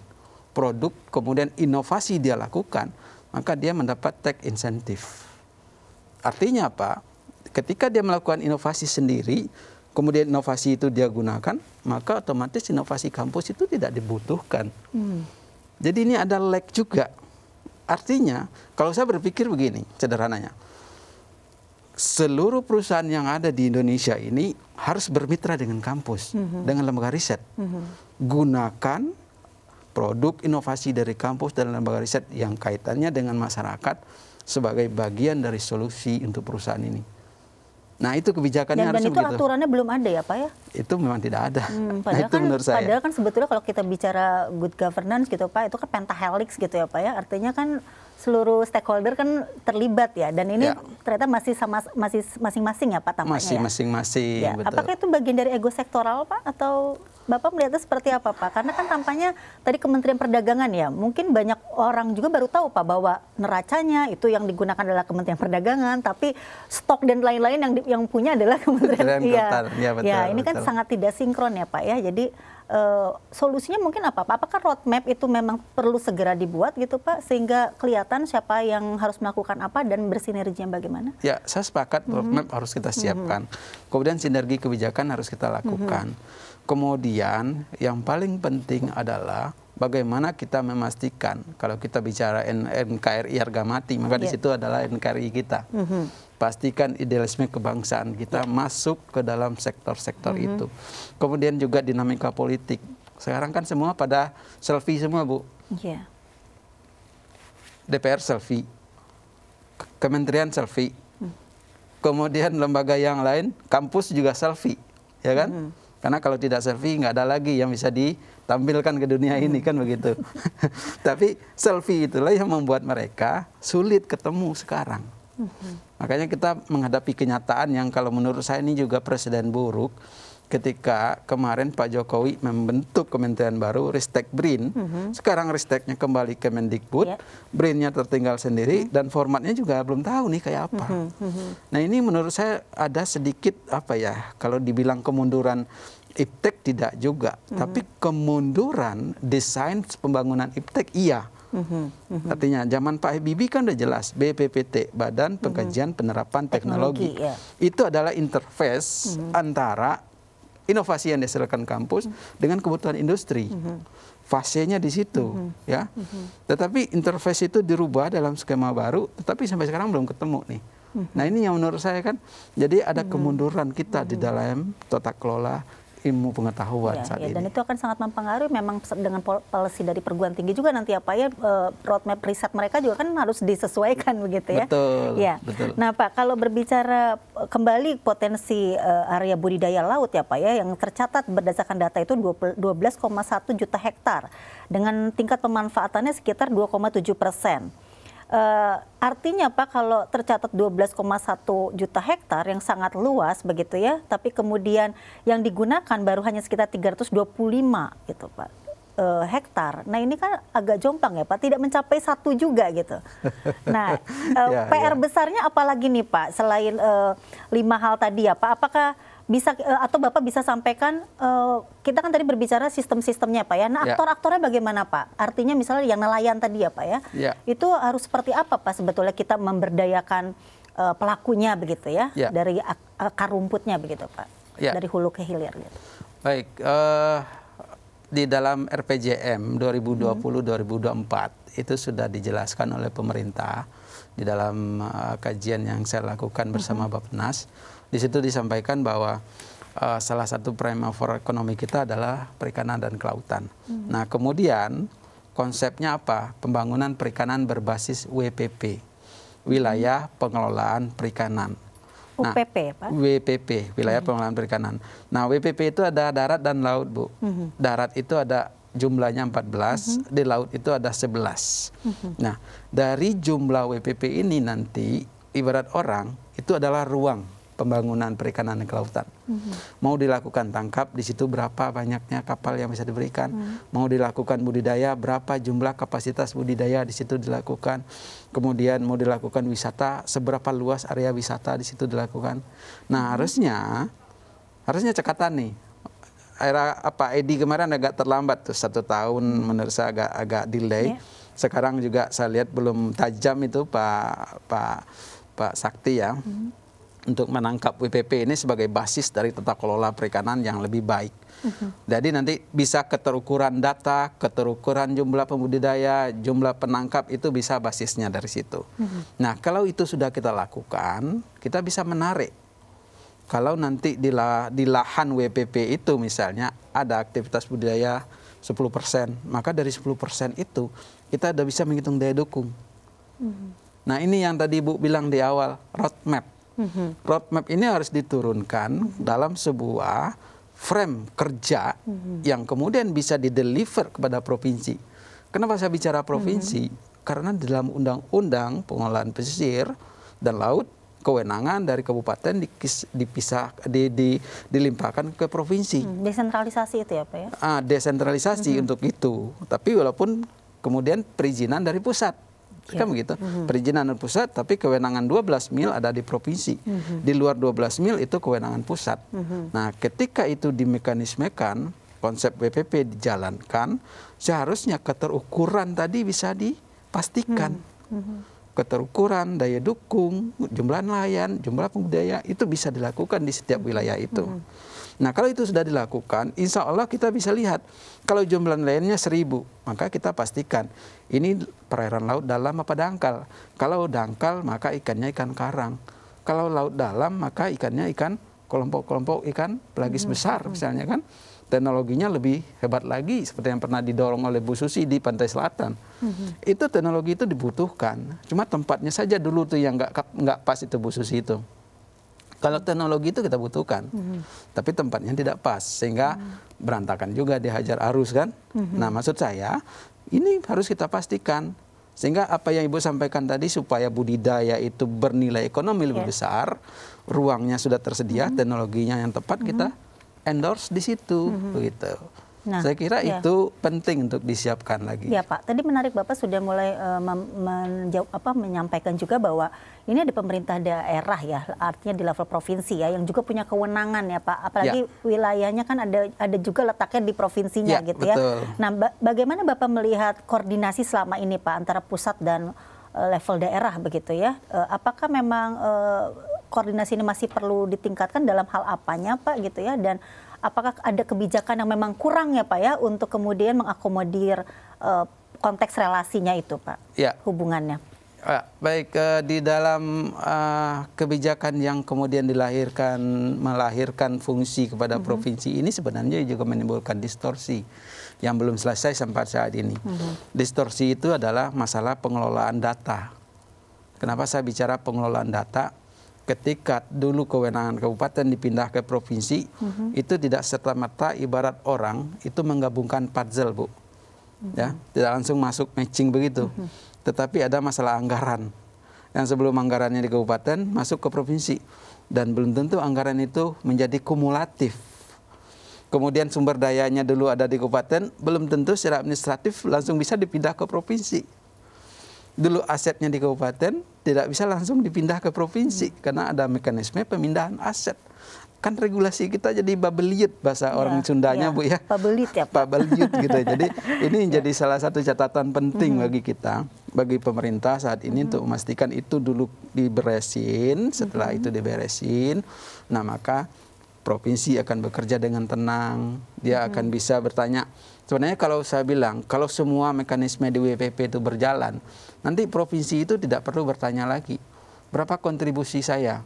produk kemudian inovasi dia lakukan maka dia mendapat tax insentif. Artinya apa? Ketika dia melakukan inovasi sendiri, kemudian inovasi itu dia gunakan, maka otomatis inovasi kampus itu tidak dibutuhkan. Hmm. Jadi ini ada lag juga. Artinya, kalau saya berpikir begini, sederhananya, seluruh perusahaan yang ada di Indonesia ini harus bermitra dengan kampus, mm -hmm. dengan lembaga riset. Mm -hmm. Gunakan produk inovasi dari kampus dan lembaga riset yang kaitannya dengan masyarakat sebagai bagian dari solusi untuk perusahaan ini. Nah itu kebijakannya dan, harus dan itu begitu. aturannya belum ada ya Pak ya? Itu memang tidak ada. Hmm, padahal nah, itu kan, menurut saya. Padahal kan sebetulnya kalau kita bicara good governance gitu Pak, itu kan pentahelix gitu ya Pak ya. Artinya kan seluruh stakeholder kan terlibat ya. Dan ini ya. ternyata masih sama masih masing-masing ya Pak tampaknya. Masih ya? masing-masing. Ya. Masing -masing, ya. Betul. Apakah itu bagian dari ego sektoral Pak atau Bapak melihatnya seperti apa Pak? Karena kan tampaknya tadi Kementerian Perdagangan ya, mungkin banyak orang juga baru tahu Pak bahwa neracanya itu yang digunakan adalah Kementerian Perdagangan, tapi stok dan lain-lain yang yang punya adalah Kementerian, Perdagangan. Iya. Iya, ya. ya, ini kan betul. kan sangat tidak sinkron ya Pak ya. Jadi Eh, solusinya mungkin apa Pak? Apakah roadmap itu memang perlu segera dibuat gitu Pak sehingga kelihatan siapa yang harus melakukan apa dan bersinerginya bagaimana? Ya, saya sepakat mhm. roadmap mm -hmm. harus kita mhm. siapkan. Mm -hmm. Kemudian sinergi kebijakan harus kita mhm. lakukan. Mm -hmm. Kemudian yang paling penting adalah bagaimana kita memastikan kalau kita bicara NKRI harga mati maka yeah. di iya. situ adalah NKRI kita. Mm -hmm pastikan idealisme kebangsaan kita ya. masuk ke dalam sektor-sektor mm -hmm. itu. Kemudian juga dinamika politik. Sekarang kan semua pada selfie semua, Bu. Iya. DPR selfie, kementerian selfie, mm. kemudian lembaga yang lain, kampus juga selfie, ya kan? Mm Karena kalau tidak selfie nggak ada lagi yang bisa ditampilkan ke dunia ini hmm. kan begitu. Tapi selfie itulah yang membuat mereka sulit ketemu sekarang. Hmm. Makanya kita menghadapi kenyataan yang kalau menurut saya ini juga presiden buruk ketika kemarin Pak Jokowi membentuk kementerian baru Ristek Brin, mm -hmm. sekarang Risteknya kembali ke Mendikbud, yeah. Brinnya tertinggal sendiri mm -hmm. dan formatnya juga belum tahu nih kayak apa. Mm -hmm. Nah ini menurut saya ada sedikit apa ya kalau dibilang kemunduran Iptek tidak juga, mm -hmm. tapi kemunduran desain pembangunan Iptek iya. Artinya zaman Pak Habibie kan udah jelas BPPT Badan Pengkajian Penerapan Teknologi. Teknologi ya. Itu adalah interface antara inovasi yang dihasilkan kampus dengan kebutuhan industri. Fasenya di situ, ya. Tetapi interface itu dirubah dalam skema baru, tetapi sampai sekarang belum ketemu nih. Nah ini yang menurut saya kan, jadi ada kemunduran kita di dalam tata kelola ilmu pengetahuan ya, saat ya, ini. Dan itu akan sangat mempengaruhi memang dengan polisi dari perguruan tinggi juga nanti apa ya eh, roadmap riset mereka juga kan harus disesuaikan begitu ya. Betul. Ya. Betul. Nah Pak kalau berbicara eh, kembali potensi eh, area budidaya laut ya Pak ya yang tercatat berdasarkan data itu 12,1 juta hektar dengan tingkat pemanfaatannya sekitar 2,7 persen. Uh, artinya Pak kalau tercatat 12,1 juta hektar yang sangat luas begitu ya, tapi kemudian yang digunakan baru hanya sekitar 325 gitu Pak uh, hektar. Nah ini kan agak jomplang ya Pak, tidak mencapai satu juga gitu. Nah eh, ya, PR ya. besarnya apalagi nih Pak selain uh, lima hal tadi ya Pak, apakah bisa eh, atau Bapak bisa sampaikan eh, kita kan tadi berbicara sistem-sistemnya Pak ya. Nah, ya. aktor-aktornya bagaimana Pak? Artinya misalnya yang nelayan tadi ya Pak ya. ya. Itu harus seperti apa Pak sebetulnya kita memberdayakan eh, pelakunya begitu ya, ya. dari akar rumputnya begitu Pak. Ya. Dari hulu ke hilir gitu. Baik, uh, di dalam RPJM 2020-2024 hmm. itu sudah dijelaskan oleh pemerintah di dalam uh, kajian yang saya lakukan bersama mhm. Bapak Nas di situ disampaikan bahwa uh, salah satu prima for ekonomi kita adalah perikanan dan kelautan. Hmm. Nah, kemudian konsepnya apa? Pembangunan perikanan berbasis WPP, wilayah hmm. pengelolaan perikanan. Nah, UPP Pak? WPP, wilayah hmm. pengelolaan perikanan. Nah, WPP itu ada darat dan laut, Bu. Hmm. Darat itu ada jumlahnya 14, hmm. di laut itu ada 11. Hmm. Nah, dari jumlah WPP ini nanti ibarat orang itu adalah ruang pembangunan perikanan dan kelautan. Mm-hmm. Mau dilakukan tangkap, di situ berapa banyaknya kapal yang bisa diberikan. Mm-hmm. Mau dilakukan budidaya, berapa jumlah kapasitas budidaya di situ dilakukan. Kemudian mau dilakukan wisata, seberapa luas area wisata di situ dilakukan. Nah, mm-hmm. harusnya harusnya cekatan nih era apa Edi kemarin agak terlambat tuh satu tahun mhm. menurut saya agak agak delay. Yeah. Sekarang juga saya lihat belum tajam itu Pak Pak Pak Sakti ya. Hmm untuk menangkap WPP ini sebagai basis dari tata kelola perikanan yang lebih baik. Uhum. Jadi nanti bisa keterukuran data, keterukuran jumlah pembudidaya, jumlah penangkap itu bisa basisnya dari situ. Uhum. Nah, kalau itu sudah kita lakukan, kita bisa menarik. Kalau nanti di, la, di lahan WPP itu misalnya ada aktivitas budidaya 10%, maka dari 10% itu kita sudah bisa menghitung daya dukung. Uhum. Nah, ini yang tadi Ibu bilang di awal, roadmap hmm Roadmap ini harus diturunkan dalam sebuah frame kerja mm-hmm. yang kemudian bisa dideliver kepada provinsi. Kenapa saya bicara provinsi? Mm-hmm. Karena dalam undang-undang pengelolaan pesisir dan laut kewenangan dari kabupaten dipisah di, di, dilimpahkan ke provinsi. Hmm, desentralisasi itu ya pak ya? Ah, desentralisasi mm -hmm. untuk itu. Tapi walaupun kemudian perizinan dari pusat. Iya kan iya. begitu mhm. perizinan dari pusat tapi kewenangan 12 mil ada di provinsi mhm. di luar 12 mil itu kewenangan pusat mhm. nah ketika itu dimekanismekan konsep WPP dijalankan seharusnya keterukuran tadi bisa dipastikan keterukuran, daya dukung, jumlah nelayan, jumlah pembudaya itu bisa dilakukan di setiap wilayah itu. Mm -hmm. Nah kalau itu sudah dilakukan, insya Allah kita bisa lihat kalau jumlah nelayannya seribu, maka kita pastikan ini perairan laut dalam apa dangkal. Kalau dangkal maka ikannya ikan karang. Kalau laut dalam maka ikannya ikan kelompok-kelompok ikan pelagis hmm. besar hmm. misalnya kan. Teknologinya lebih hebat lagi seperti yang pernah didorong oleh Bu Susi di Pantai Selatan. Hmm. Itu teknologi itu dibutuhkan. Cuma tempatnya saja dulu tuh yang nggak nggak pas itu Bu Susi itu. Kalau teknologi itu kita butuhkan, hmm tapi tempatnya tidak pas sehingga hmm berantakan juga dihajar arus kan. hmm Nah maksud saya ini harus kita pastikan sehingga apa yang ibu sampaikan tadi supaya budidaya itu bernilai ekonomi lebih yeah. besar, ruangnya sudah tersedia, hmm teknologinya yang tepat hmm kita endorse di situ hmm begitu. Nah, saya kira ya. itu penting untuk disiapkan lagi. Ya Pak, tadi menarik Bapak sudah mulai uh, eh, menjawab, apa, menyampaikan juga bahwa ini ada pemerintah daerah ya, artinya di level provinsi ya, yang juga punya kewenangan ya Pak. Apalagi ya. wilayahnya kan ada ada juga letaknya di provinsinya ya, gitu ya. betul. ya. Nah, ba bagaimana Bapak melihat koordinasi selama ini Pak antara pusat dan uh, level daerah begitu ya? Uh, apakah memang uh, koordinasi ini masih perlu ditingkatkan dalam hal apanya Pak gitu ya dan apakah ada kebijakan yang memang kurang ya Pak ya untuk kemudian mengakomodir uh, konteks relasinya itu Pak, ya. hubungannya? Ah, baik, eh, di dalam ah, kebijakan yang kemudian dilahirkan, melahirkan fungsi kepada mm -hmm. provinsi ini sebenarnya juga menimbulkan distorsi yang belum selesai sampai saat ini. Mm -hmm. Distorsi itu adalah masalah pengelolaan data. Kenapa saya bicara pengelolaan data? Ketika dulu kewenangan kabupaten dipindah ke provinsi, mm -hmm. itu tidak serta-merta ibarat orang itu menggabungkan puzzle, Bu. Mm -hmm. Ya, tidak langsung masuk matching begitu. Mm -hmm tetapi ada masalah anggaran yang sebelum anggarannya di kabupaten masuk ke provinsi dan belum tentu anggaran itu menjadi kumulatif. Kemudian sumber dayanya dulu ada di kabupaten, belum tentu secara administratif langsung bisa dipindah ke provinsi. Dulu asetnya di kabupaten tidak bisa langsung dipindah ke provinsi karena ada mekanisme pemindahan aset. Kan regulasi kita jadi babeliet bahasa ya, orang Sundanya ya. Bu ya. Babeliet ya Pak. Babeliet gitu. Jadi ini ya. salah satu catatan penting hmm. bagi kita bagi pemerintah saat ini hmm. untuk memastikan itu dulu diberesin, setelah hmm. itu diberesin, nah maka provinsi akan bekerja dengan tenang, dia hmm. akan bisa bertanya. Sebenarnya kalau saya bilang, kalau semua mekanisme di WPP itu berjalan, nanti provinsi itu tidak perlu bertanya lagi, berapa kontribusi saya?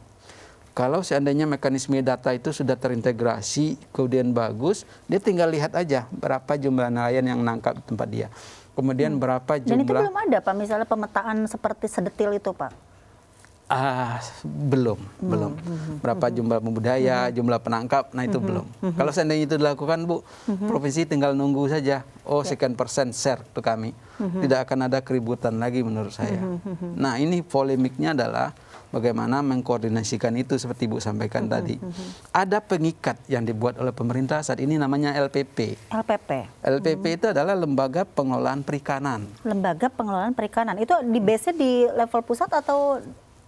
Kalau seandainya mekanisme data itu sudah terintegrasi, kemudian bagus, dia tinggal lihat aja berapa jumlah nelayan yang menangkap di tempat dia kemudian hmm. berapa jumlah. Dan itu belum ada Pak, misalnya pemetaan seperti sedetil itu Pak? Ah, belum, hmm. belum. Hmm, hmm, berapa jumlah pembudaya, hmm. jumlah penangkap, nah itu hmm. belum. Hmm. Kalau seandainya itu dilakukan Bu, hmm. provinsi tinggal nunggu saja. Oh, ya. sekian persen share ke kami. Hmm. Tidak akan ada keributan lagi menurut saya. Hmm. Nah, ini polemiknya adalah bagaimana mengkoordinasikan itu seperti Ibu sampaikan mm -hmm. tadi. Mm-hmm. Ada pengikat yang dibuat oleh pemerintah saat ini namanya LPP. LPP. LPP mm -hmm. itu adalah Lembaga Pengelolaan Perikanan. Lembaga Pengelolaan Perikanan itu di base di level pusat atau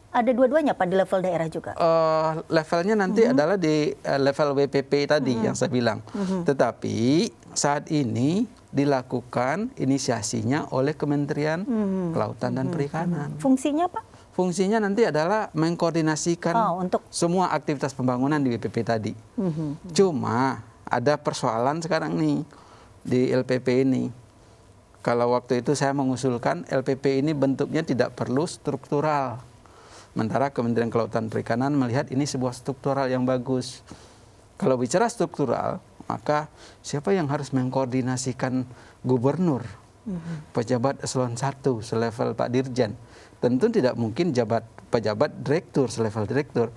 ada dua-duanya pak di level daerah juga. Uh, levelnya nanti mm -hmm. adalah di uh, level WPP tadi mm -hmm. yang saya bilang. Mm -hmm. Tetapi saat ini dilakukan inisiasinya oleh Kementerian mm -hmm. Kelautan dan mm -hmm. Perikanan. Fungsinya pak? fungsinya nanti adalah mengkoordinasikan oh, untuk... semua aktivitas pembangunan di WPP tadi. Mm -hmm. Cuma ada persoalan sekarang nih di LPP ini. Kalau waktu itu saya mengusulkan LPP ini bentuknya tidak perlu struktural. Sementara Kementerian Kelautan Perikanan melihat ini sebuah struktural yang bagus. Kalau bicara struktural, maka siapa yang harus mengkoordinasikan gubernur, mhm. pejabat eselon 1 selevel Pak Dirjen, tentu tidak mungkin jabat pejabat direktur selevel direktur.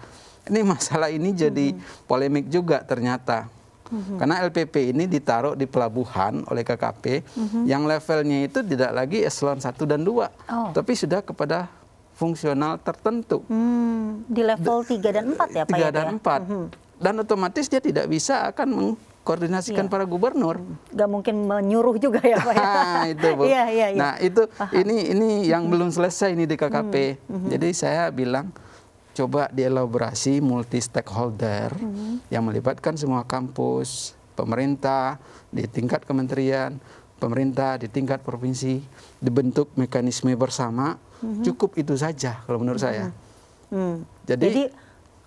Ini masalah ini jadi hmm. polemik juga ternyata. Hmm. Karena LPP ini ditaruh di pelabuhan oleh KKP hmm. yang levelnya itu tidak lagi eselon 1 dan 2, oh. tapi sudah kepada fungsional tertentu. Hmm. Di level 3 dan 4 ya Pak? 3 ya, ya, dan ya? 4. Hmm. Dan otomatis dia tidak bisa akan koordinasikan iya. para gubernur. Gak mungkin menyuruh juga ya Pak. Ya. nah, itu Bu. Iya, iya, iya. Nah itu Paham. ini ini yang mhm. belum selesai ini di KKP. Mm -hmm. Jadi saya bilang coba dielaborasi multi stakeholder mm -hmm. yang melibatkan semua kampus, pemerintah di tingkat kementerian, pemerintah di tingkat provinsi, dibentuk mekanisme bersama. Mm -hmm. Cukup itu saja kalau menurut mm -hmm. saya. Mm. Jadi, Jadi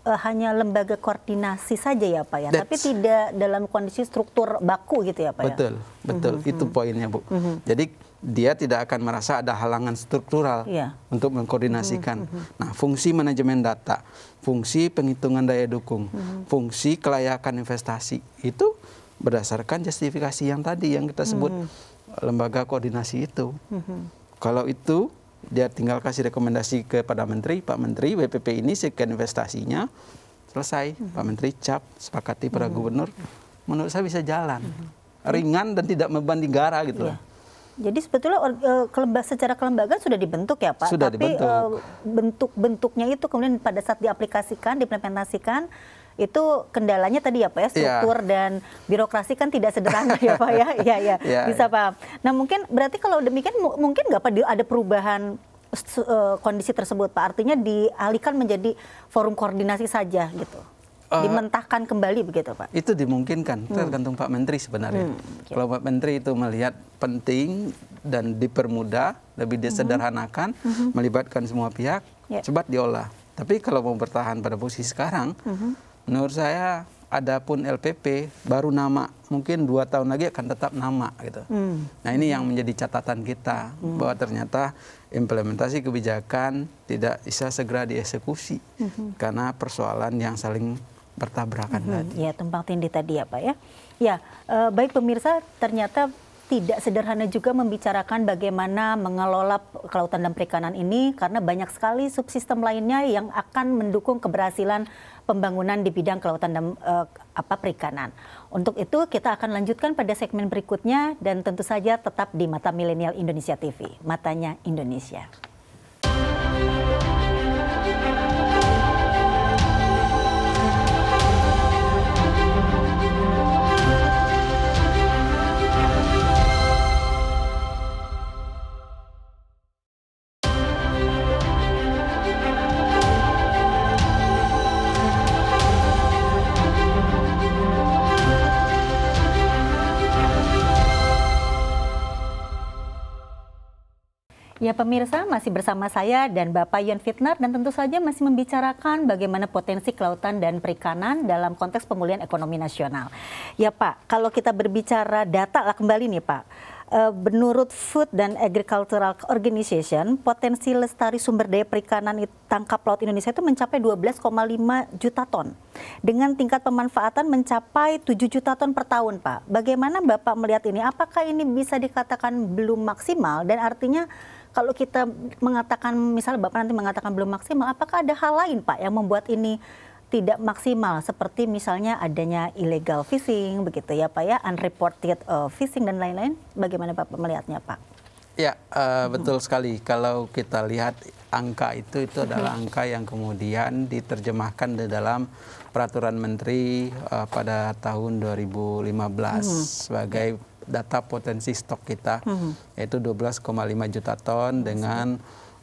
uh, hanya lembaga koordinasi saja ya Pak ya, That's... tapi tidak dalam kondisi struktur baku gitu ya Pak betul, ya. Betul, betul. Mhm, itu mhm. poinnya Bu. Mm -hmm. Jadi dia tidak akan merasa ada halangan struktural yeah. untuk mengkoordinasikan. Mm -hmm. Nah, fungsi manajemen data, fungsi penghitungan daya dukung, mm -hmm. fungsi kelayakan investasi itu berdasarkan justifikasi yang tadi yang kita sebut mm -hmm. lembaga koordinasi itu. Mm -hmm. Kalau itu dia tinggal kasih rekomendasi kepada menteri, Pak Menteri WPP ini sekian investasinya, selesai. -hmm. Pak Menteri cap, sepakati para -hmm. gubernur, hmm. menurut saya bisa jalan. -hmm. Ringan dan tidak beban negara gitu yeah. Jadi sebetulnya eh, kelembaga secara kelembagaan sudah dibentuk ya Pak, sudah tapi eh, bentuk-bentuknya itu kemudian pada saat diaplikasikan, diimplementasikan itu kendalanya tadi ya Pak ya iya. struktur yeah. dan birokrasi kan tidak sederhana ya Pak ya. Iya iya yeah, bisa iya. Pak. Nah mungkin berarti kalau demikian mungkin nggak Pak ada perubahan uh, kondisi tersebut Pak artinya dialihkan menjadi forum koordinasi saja gitu. Uh, dimentahkan kembali begitu Pak? Itu dimungkinkan, hmm. tergantung Pak Menteri sebenarnya. Hmm, okay. Kalau Pak Menteri itu melihat penting dan dipermudah, lebih hmm. disederhanakan, mm -hmm. melibatkan semua pihak, yeah. cepat diolah. Tapi kalau mau bertahan pada posisi sekarang, mm -hmm Menurut saya adapun LPP baru nama mungkin dua tahun lagi akan tetap nama gitu. Hmm. Nah ini yang menjadi catatan kita hmm. bahwa ternyata implementasi kebijakan tidak bisa segera dieksekusi hmm. karena persoalan yang saling bertabrakan hmm. tadi. Ya tumpang tindih tadi ya Pak ya. Ya e, baik pemirsa ternyata tidak sederhana juga membicarakan bagaimana mengelola kelautan dan perikanan ini karena banyak sekali subsistem lainnya yang akan mendukung keberhasilan pembangunan di bidang kelautan dan uh, apa perikanan. Untuk itu kita akan lanjutkan pada segmen berikutnya dan tentu saja tetap di Mata Milenial Indonesia TV, matanya Indonesia. Ya pemirsa masih bersama saya dan Bapak Yon Fitnar dan tentu saja masih membicarakan bagaimana potensi kelautan dan perikanan dalam konteks pemulihan ekonomi nasional. Ya Pak, kalau kita berbicara data lah kembali nih Pak. Eh, menurut Food dan Agricultural Organization, potensi lestari sumber daya perikanan tangkap laut Indonesia itu mencapai 12,5 juta ton. Dengan tingkat pemanfaatan mencapai 7 juta ton per tahun, Pak. Bagaimana Bapak melihat ini? Apakah ini bisa dikatakan belum maksimal dan artinya kalau kita mengatakan misalnya Bapak nanti mengatakan belum maksimal, apakah ada hal lain Pak yang membuat ini tidak maksimal seperti misalnya adanya illegal fishing begitu ya Pak ya, unreported uh, fishing dan lain-lain. Bagaimana Bapak melihatnya Pak? Ya, uh, betul hmm. sekali. Kalau kita lihat angka itu itu adalah hmm. angka yang kemudian diterjemahkan di dalam peraturan menteri uh, pada tahun 2015 hmm. sebagai data potensi stok kita hmm. yaitu 12,5 juta ton dengan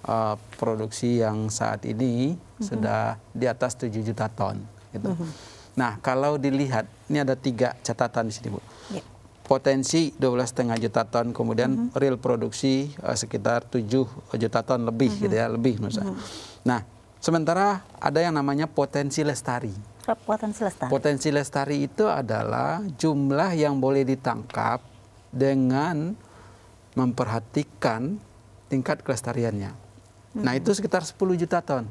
uh, produksi yang saat ini hmm. sudah di atas 7 juta ton gitu. Hmm. Nah, kalau dilihat ini ada tiga catatan di sini, Bu. Yeah. Potensi 12,5 juta ton, kemudian hmm. real produksi uh, sekitar 7 juta ton lebih hmm. gitu ya, mm-hmm. lebih misalnya. Hmm. Nah, sementara ada yang namanya potensi lestari. Potensi lestari. Potensi lestari itu adalah jumlah yang boleh ditangkap dengan memperhatikan tingkat kelestariannya. Hmm. Nah, itu sekitar 10 juta ton.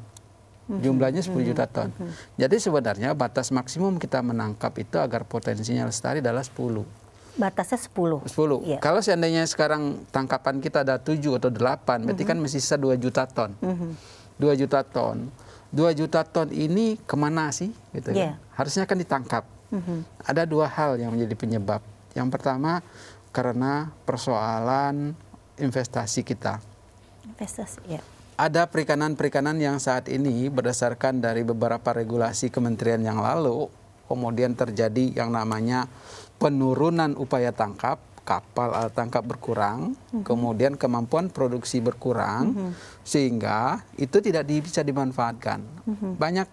Mhm. Jumlahnya 10 juta mhm. ton. Mhm. Jadi sebenarnya batas maksimum kita menangkap itu agar potensinya lestari adalah 10. Batasnya 10? 10. Ya. Kalau seandainya sekarang tangkapan kita ada 7 atau 8, berarti kan masih sisa 2 juta ton. Mm -hmm. 2 juta ton. 2 juta ton ini kemana sih? Gitu yeah. kan? Iya. Harusnya kan ditangkap. Mm -hmm. Ada dua hal yang menjadi penyebab. Yang pertama, karena persoalan investasi kita. Investasi, ya. Ada perikanan-perikanan yang saat ini berdasarkan dari beberapa regulasi kementerian yang lalu, kemudian terjadi yang namanya penurunan upaya tangkap, kapal alat tangkap berkurang, mm -hmm. kemudian kemampuan produksi berkurang, mm -hmm. sehingga itu tidak bisa dimanfaatkan. Mm -hmm. Banyak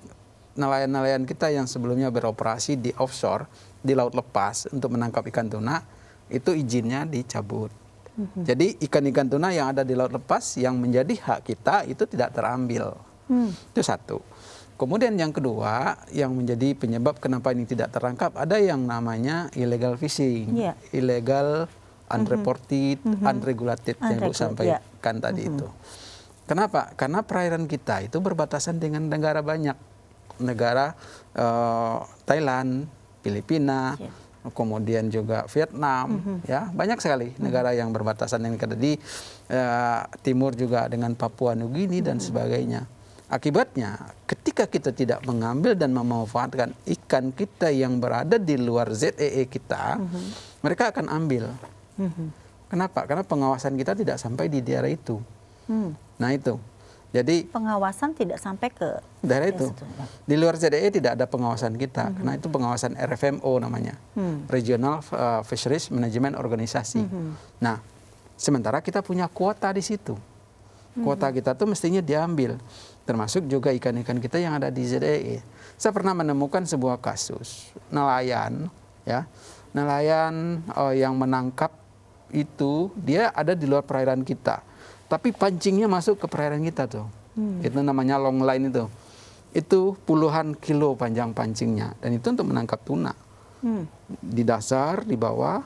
nelayan-nelayan kita yang sebelumnya beroperasi di offshore, di laut lepas untuk menangkap ikan tuna, itu izinnya dicabut. Mm-hmm. Jadi ikan-ikan tuna yang ada di laut lepas yang menjadi hak kita itu tidak terambil. Mm. Itu satu. Kemudian yang kedua yang menjadi penyebab kenapa ini tidak terangkap ada yang namanya illegal fishing, yeah. illegal mm-hmm. unreported, mm-hmm. unregulated yang saya sampaikan yeah. tadi mm-hmm. itu. Kenapa? Karena perairan kita itu berbatasan dengan negara banyak, negara uh, Thailand, Filipina. Yeah kemudian juga Vietnam, mm -hmm. ya banyak sekali mhm. negara yang berbatasan yang ada di ya, timur juga dengan Papua Nugini mm -hmm. dan mhm. sebagainya. Akibatnya, ketika kita tidak mengambil dan memanfaatkan ikan kita yang berada di luar ZEE e kita, mm -hmm. mereka akan ambil. Mm -hmm. Kenapa? Karena pengawasan kita tidak sampai di daerah itu. Mm. Nah itu. Jadi pengawasan tidak sampai ke daerah itu. Di luar ZDE tidak ada pengawasan kita, mm -hmm. karena itu pengawasan RFMO namanya, mm. Regional eh, Fisheries Management Organisasi. Mm -hmm. Nah, sementara kita punya kuota di situ, mhm. kuota mm -hmm. kita tuh mestinya diambil, termasuk juga ikan-ikan kita yang ada di ZDE. Saya pernah menemukan sebuah kasus nelayan, ya, nelayan uh, yang menangkap itu dia ada di luar perairan kita tapi pancingnya masuk ke perairan kita tuh. Hmm. Itu namanya long line itu. Itu puluhan kilo panjang pancingnya dan itu untuk menangkap tuna. Hmm. Di dasar, di bawah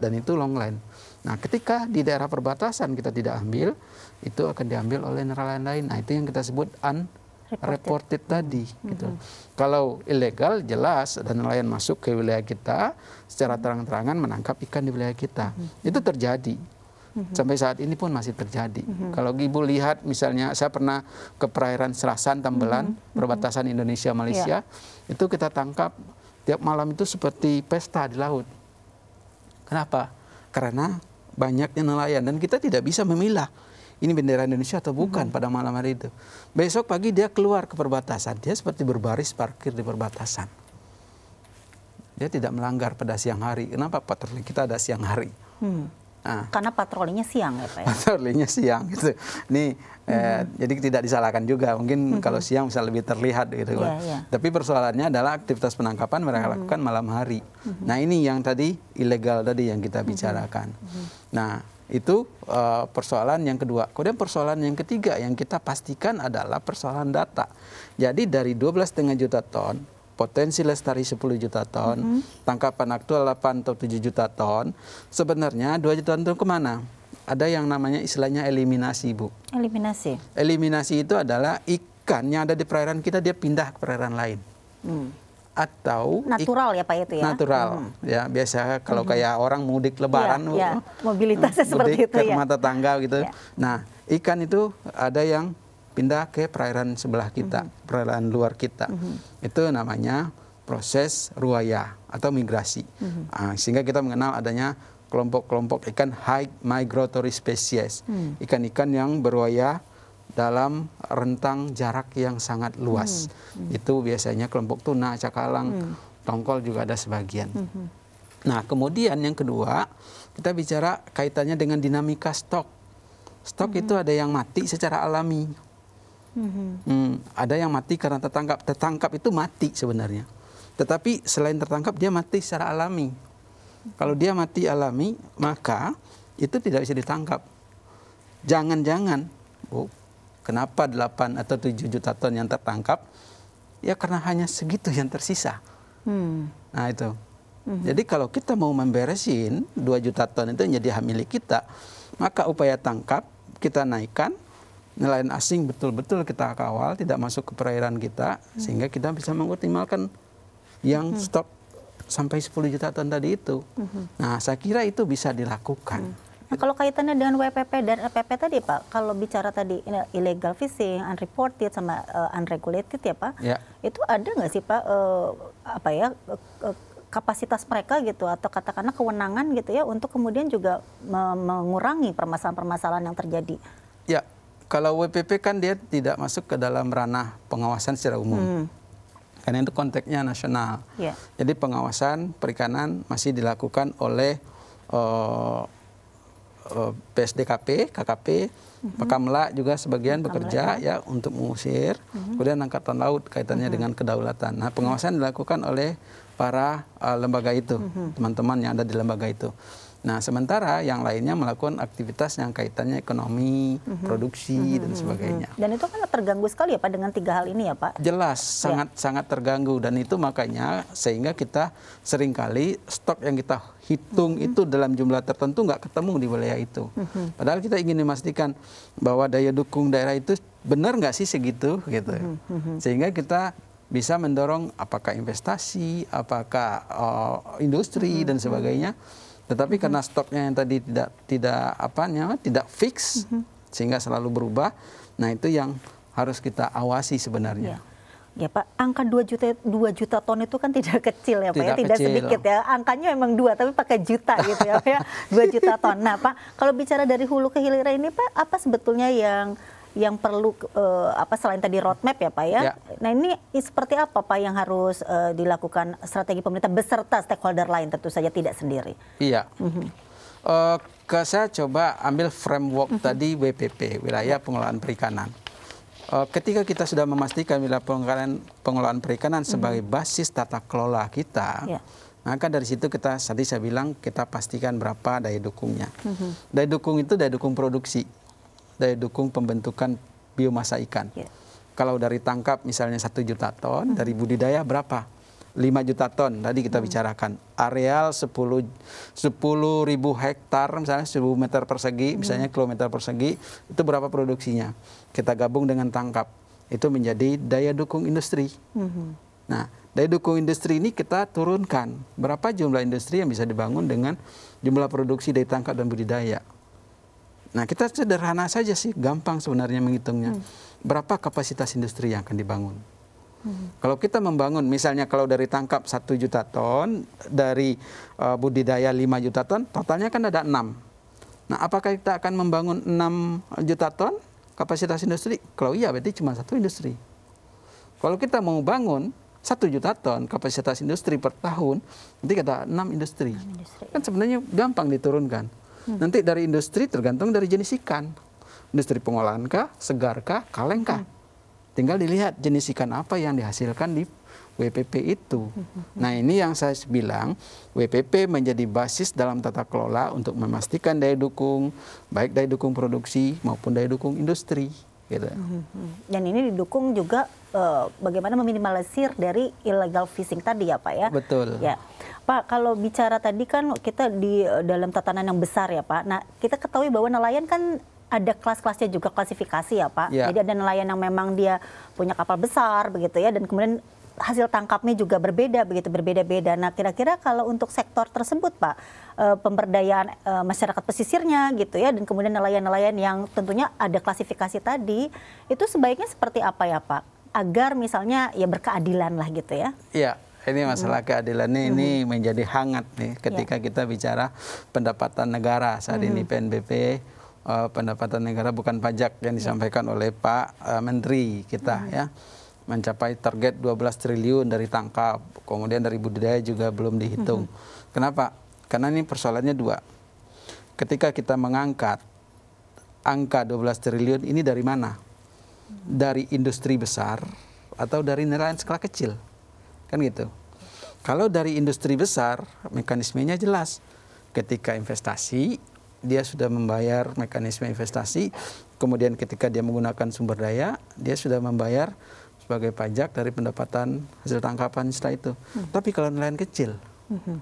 dan itu long line. Nah, ketika di daerah perbatasan kita tidak ambil, itu akan diambil oleh nelayan lain. Nah, itu yang kita sebut un reported tadi gitu. -hmm. gitu. Kalau ilegal jelas dan nelayan masuk ke wilayah kita secara terang-terangan menangkap ikan di wilayah kita. -hmm. Itu terjadi. -hmm. Sampai saat ini pun masih terjadi. Mm -hmm. Kalau Ibu lihat misalnya saya pernah ke perairan Serasan Tambelan, mm -hmm. perbatasan Indonesia Malaysia, yeah. itu kita tangkap tiap malam itu seperti pesta di laut. Kenapa? Karena banyaknya nelayan dan kita tidak bisa memilah ini bendera Indonesia atau bukan hmm. pada malam hari itu. Besok pagi dia keluar ke perbatasan, dia seperti berbaris parkir di perbatasan. Dia tidak melanggar pada siang hari. Kenapa patroli kita ada siang hari? Hmm. Ah. Karena patrolinya siang ya Pak ya? Patrolinya siang gitu. Ini hmm. eh, mm-hmm. jadi tidak disalahkan juga. Mungkin hmm. kalau siang bisa lebih terlihat gitu. Yeah, yeah. Tapi persoalannya adalah aktivitas penangkapan mereka hmm. lakukan malam hari. Hmm. Nah ini yang tadi ilegal tadi yang kita mm-hmm. bicarakan. Hmm. Nah itu uh, persoalan yang kedua. Kemudian persoalan yang ketiga yang kita pastikan adalah persoalan data. Jadi dari 12,5 juta ton potensi lestari 10 juta ton, mm -hmm. tangkapan aktual 8 atau 7 juta ton, sebenarnya 2 juta ton kemana? Ada yang namanya istilahnya eliminasi, Bu. Eliminasi? Eliminasi itu adalah ikan yang ada di perairan kita, dia pindah ke perairan lain. Mm Atau natural ya Pak itu ya. Natural. Hmm. Ya, biasa kalau hmm. kayak orang mudik iya, lebaran ya, ya. mobilitasnya seperti itu ke ya. rumah tetangga gitu. Ya. Nah, ikan itu ada yang pindah ke perairan sebelah kita, mm-hmm. perairan luar kita. Mm-hmm. Itu namanya proses ruaya atau migrasi. Mm-hmm. Nah, sehingga kita mengenal adanya kelompok-kelompok ikan high migratory species, ikan hmm. ikan-ikan yang berwaya dalam rentang jarak yang sangat luas. Mm. Itu biasanya kelompok tuna, cakalang, mm. tongkol juga ada sebagian. Mm-hmm. Nah, kemudian yang kedua, kita bicara kaitannya dengan dinamika stok. Stok mm-hmm. itu ada yang mati secara alami Hmm. Hmm, ada yang mati karena tertangkap. Tertangkap itu mati sebenarnya. Tetapi selain tertangkap dia mati secara alami. Kalau dia mati alami, maka itu tidak bisa ditangkap. Jangan-jangan, oh, kenapa 8 atau 7 juta ton yang tertangkap? Ya karena hanya segitu yang tersisa. Hmm. Nah itu. Hmm. Jadi kalau kita mau memberesin 2 juta ton itu menjadi hak milik kita, maka upaya tangkap kita naikkan, nelayan asing betul-betul kita kawal tidak masuk ke perairan kita hmm. sehingga kita bisa mengoptimalkan yang hmm. stok sampai 10 juta ton tadi itu. Hmm. Nah, saya kira itu bisa dilakukan. Hmm. Nah, kalau kaitannya dengan WPP dan LPP e tadi Pak, kalau bicara tadi illegal fishing, unreported sama uh, unregulated ya Pak, ya. itu ada nggak sih Pak uh, apa ya uh, kapasitas mereka gitu atau katakanlah kewenangan gitu ya untuk kemudian juga mengurangi permasalahan-permasalahan yang terjadi? Ya, kalau WPP kan dia tidak masuk ke dalam ranah pengawasan secara umum. Hmm. Karena itu konteksnya nasional. Yeah. Jadi pengawasan perikanan masih dilakukan oleh uh, eh, eh, PSDKP, KKP, mm-hmm. Pakamla juga sebagian Pakamla, bekerja ya. ya untuk mengusir. Mm-hmm. Kemudian Angkatan Laut kaitannya mm-hmm. dengan kedaulatan. Nah, pengawasan dilakukan oleh para uh, lembaga itu, mm-hmm. teman-teman yang ada di lembaga itu. Nah, sementara yang lainnya melakukan aktivitas yang kaitannya ekonomi, mm -hmm. produksi mm -hmm. dan mhm, mhm. sebagainya. Dan itu kan terganggu sekali ya Pak dengan tiga hal ini ya Pak? Jelas, sangat ya. sangat sangat terganggu dan itu makanya sehingga kita seringkali stok yang kita hitung mm -hmm. itu dalam jumlah tertentu nggak ketemu di wilayah itu. Mm -hmm. Padahal kita ingin memastikan bahwa daya dukung daerah itu benar nggak sih segitu gitu. Mm -hmm. Sehingga kita bisa mendorong apakah investasi, apakah uh, industri mm -hmm. dan mhm. sebagainya. Mm -hmm tetapi mm -hmm. karena stoknya yang tadi tidak tidak apa namanya tidak fix mm -hmm. sehingga selalu berubah. Nah, itu yang harus kita awasi sebenarnya. Yeah. Ya Pak, angka 2 juta 2 juta ton itu kan tidak kecil ya Pak ya? tidak ya, tidak kecil. sedikit ya. Angkanya memang dua tapi pakai juta gitu ya Pak 2 ya. juta ton. Nah Pak, kalau bicara dari hulu ke hilirnya ini Pak, apa sebetulnya yang yang perlu uh, apa selain tadi roadmap ya Pak ya. ya. Nah ini seperti apa Pak yang harus uh, dilakukan strategi pemerintah beserta stakeholder lain tentu saja tidak sendiri. Iya. Mm -hmm. uh, ke saya coba ambil framework mm -hmm. tadi WPP wilayah ya. pengelolaan perikanan. Uh, ketika kita sudah memastikan wilayah pengelolaan pengelolaan perikanan mm -hmm. sebagai basis tata kelola kita. Yeah. Maka dari situ kita tadi saya bilang kita pastikan berapa daya dukungnya. Mm -hmm. Daya dukung itu daya dukung produksi daya dukung pembentukan biomasa ikan. Yeah. Kalau dari tangkap misalnya satu juta ton, hmm. dari budidaya berapa? 5 juta ton tadi kita hmm. bicarakan areal 10 10 ribu hektar misalnya 1000 meter persegi hmm. misalnya kilometer persegi itu berapa produksinya kita gabung dengan tangkap itu menjadi daya dukung industri hmm. nah daya dukung industri ini kita turunkan berapa jumlah industri yang bisa dibangun dengan jumlah produksi dari tangkap dan budidaya Nah kita sederhana saja sih, gampang sebenarnya menghitungnya. Hmm. Berapa kapasitas industri yang akan dibangun? Hmm. Kalau kita membangun, misalnya kalau dari tangkap 1 juta ton, dari uh, budidaya 5 juta ton, totalnya kan ada 6. Nah, apakah kita akan membangun 6 juta ton kapasitas industri? Kalau iya, berarti cuma satu industri. Kalau kita mau bangun satu juta ton kapasitas industri per tahun, nanti kata 6 industri. 6 industri. Kan ya. sebenarnya gampang diturunkan. Nanti dari industri tergantung dari jenis ikan. Industri pengolahan kah, segar kah, kaleng kah. Tinggal dilihat jenis ikan apa yang dihasilkan di WPP itu. Nah ini yang saya bilang, WPP menjadi basis dalam tata kelola untuk memastikan daya dukung, baik daya dukung produksi maupun daya dukung industri gitu. Mm-hmm. Dan ini didukung juga uh, bagaimana meminimalisir dari illegal fishing tadi ya Pak ya. Betul. Ya. Pak, kalau bicara tadi kan kita di eh, dalam tatanan yang besar ya Pak. Nah, kita ketahui bahwa nelayan kan ada kelas-kelasnya juga klasifikasi ya Pak. Ya. Jadi ada nelayan yang memang dia punya kapal besar begitu ya dan kemudian hasil tangkapnya juga berbeda begitu berbeda-beda. Nah, kira-kira kalau untuk sektor tersebut, Pak, eh, pemberdayaan eh, masyarakat pesisirnya gitu ya dan kemudian nelayan-nelayan yang tentunya ada klasifikasi tadi, itu sebaiknya seperti apa ya, Pak? Agar misalnya ya berkeadilan lah gitu ya. Iya. Ini masalah mm-hmm. keadilan ini, mm -hmm. ini menjadi hangat nih ketika yeah. kita bicara pendapatan negara saat mm -hmm. ini PNBP mm-hmm. uh, eh, pendapatan negara bukan pajak yang iya. disampaikan yeah. oleh Pak uh, Menteri kita mm -hmm. ya mencapai target 12 triliun dari tangkap, kemudian dari budidaya juga belum dihitung. Mm -hmm. Kenapa? Karena ini persoalannya dua. Ketika kita mengangkat angka 12 triliun ini dari mana? Dari industri besar atau dari nelayan skala kecil? Kan gitu. Kalau dari industri besar, mekanismenya jelas. Ketika investasi, dia sudah membayar mekanisme investasi, kemudian ketika dia menggunakan sumber daya, dia sudah membayar sebagai pajak dari pendapatan hasil tangkapan setelah itu. Hmm. Tapi kalau nelayan kecil, hmm.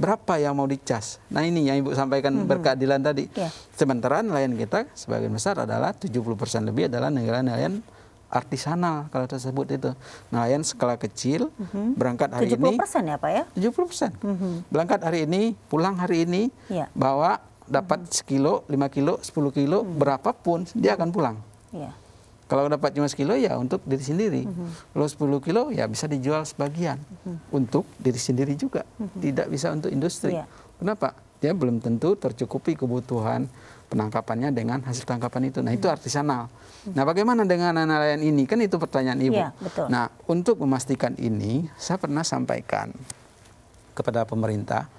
berapa yang mau dicas? Nah ini yang Ibu sampaikan hmm. berkeadilan tadi. Yeah. Sementara nelayan kita sebagian besar adalah 70% lebih adalah nelayan-nelayan artisanal kalau tersebut itu nelayan skala kecil hmm berangkat hari 70 ini 70% ya Pak ya 70% persen hmm berangkat hari ini pulang hari ini yeah. bawa dapat mm-hmm. sekilo lima kilo sepuluh kilo hmm berapapun dia hmm. akan pulang yeah. Kalau dapat cuma sekilo ya untuk diri sendiri. Mm-hmm. Kalau 10 kilo ya bisa dijual sebagian mm-hmm. untuk diri sendiri juga, mm-hmm. tidak bisa untuk industri. Yeah. Kenapa? Dia ya, belum tentu tercukupi kebutuhan penangkapannya dengan hasil tangkapan itu. Nah, itu mhm. artisanal. Mhm. Nah, bagaimana dengan nelayan ini? Kan itu pertanyaan Ibu. Yeah, betul. Nah, untuk memastikan ini, saya pernah sampaikan kepada pemerintah,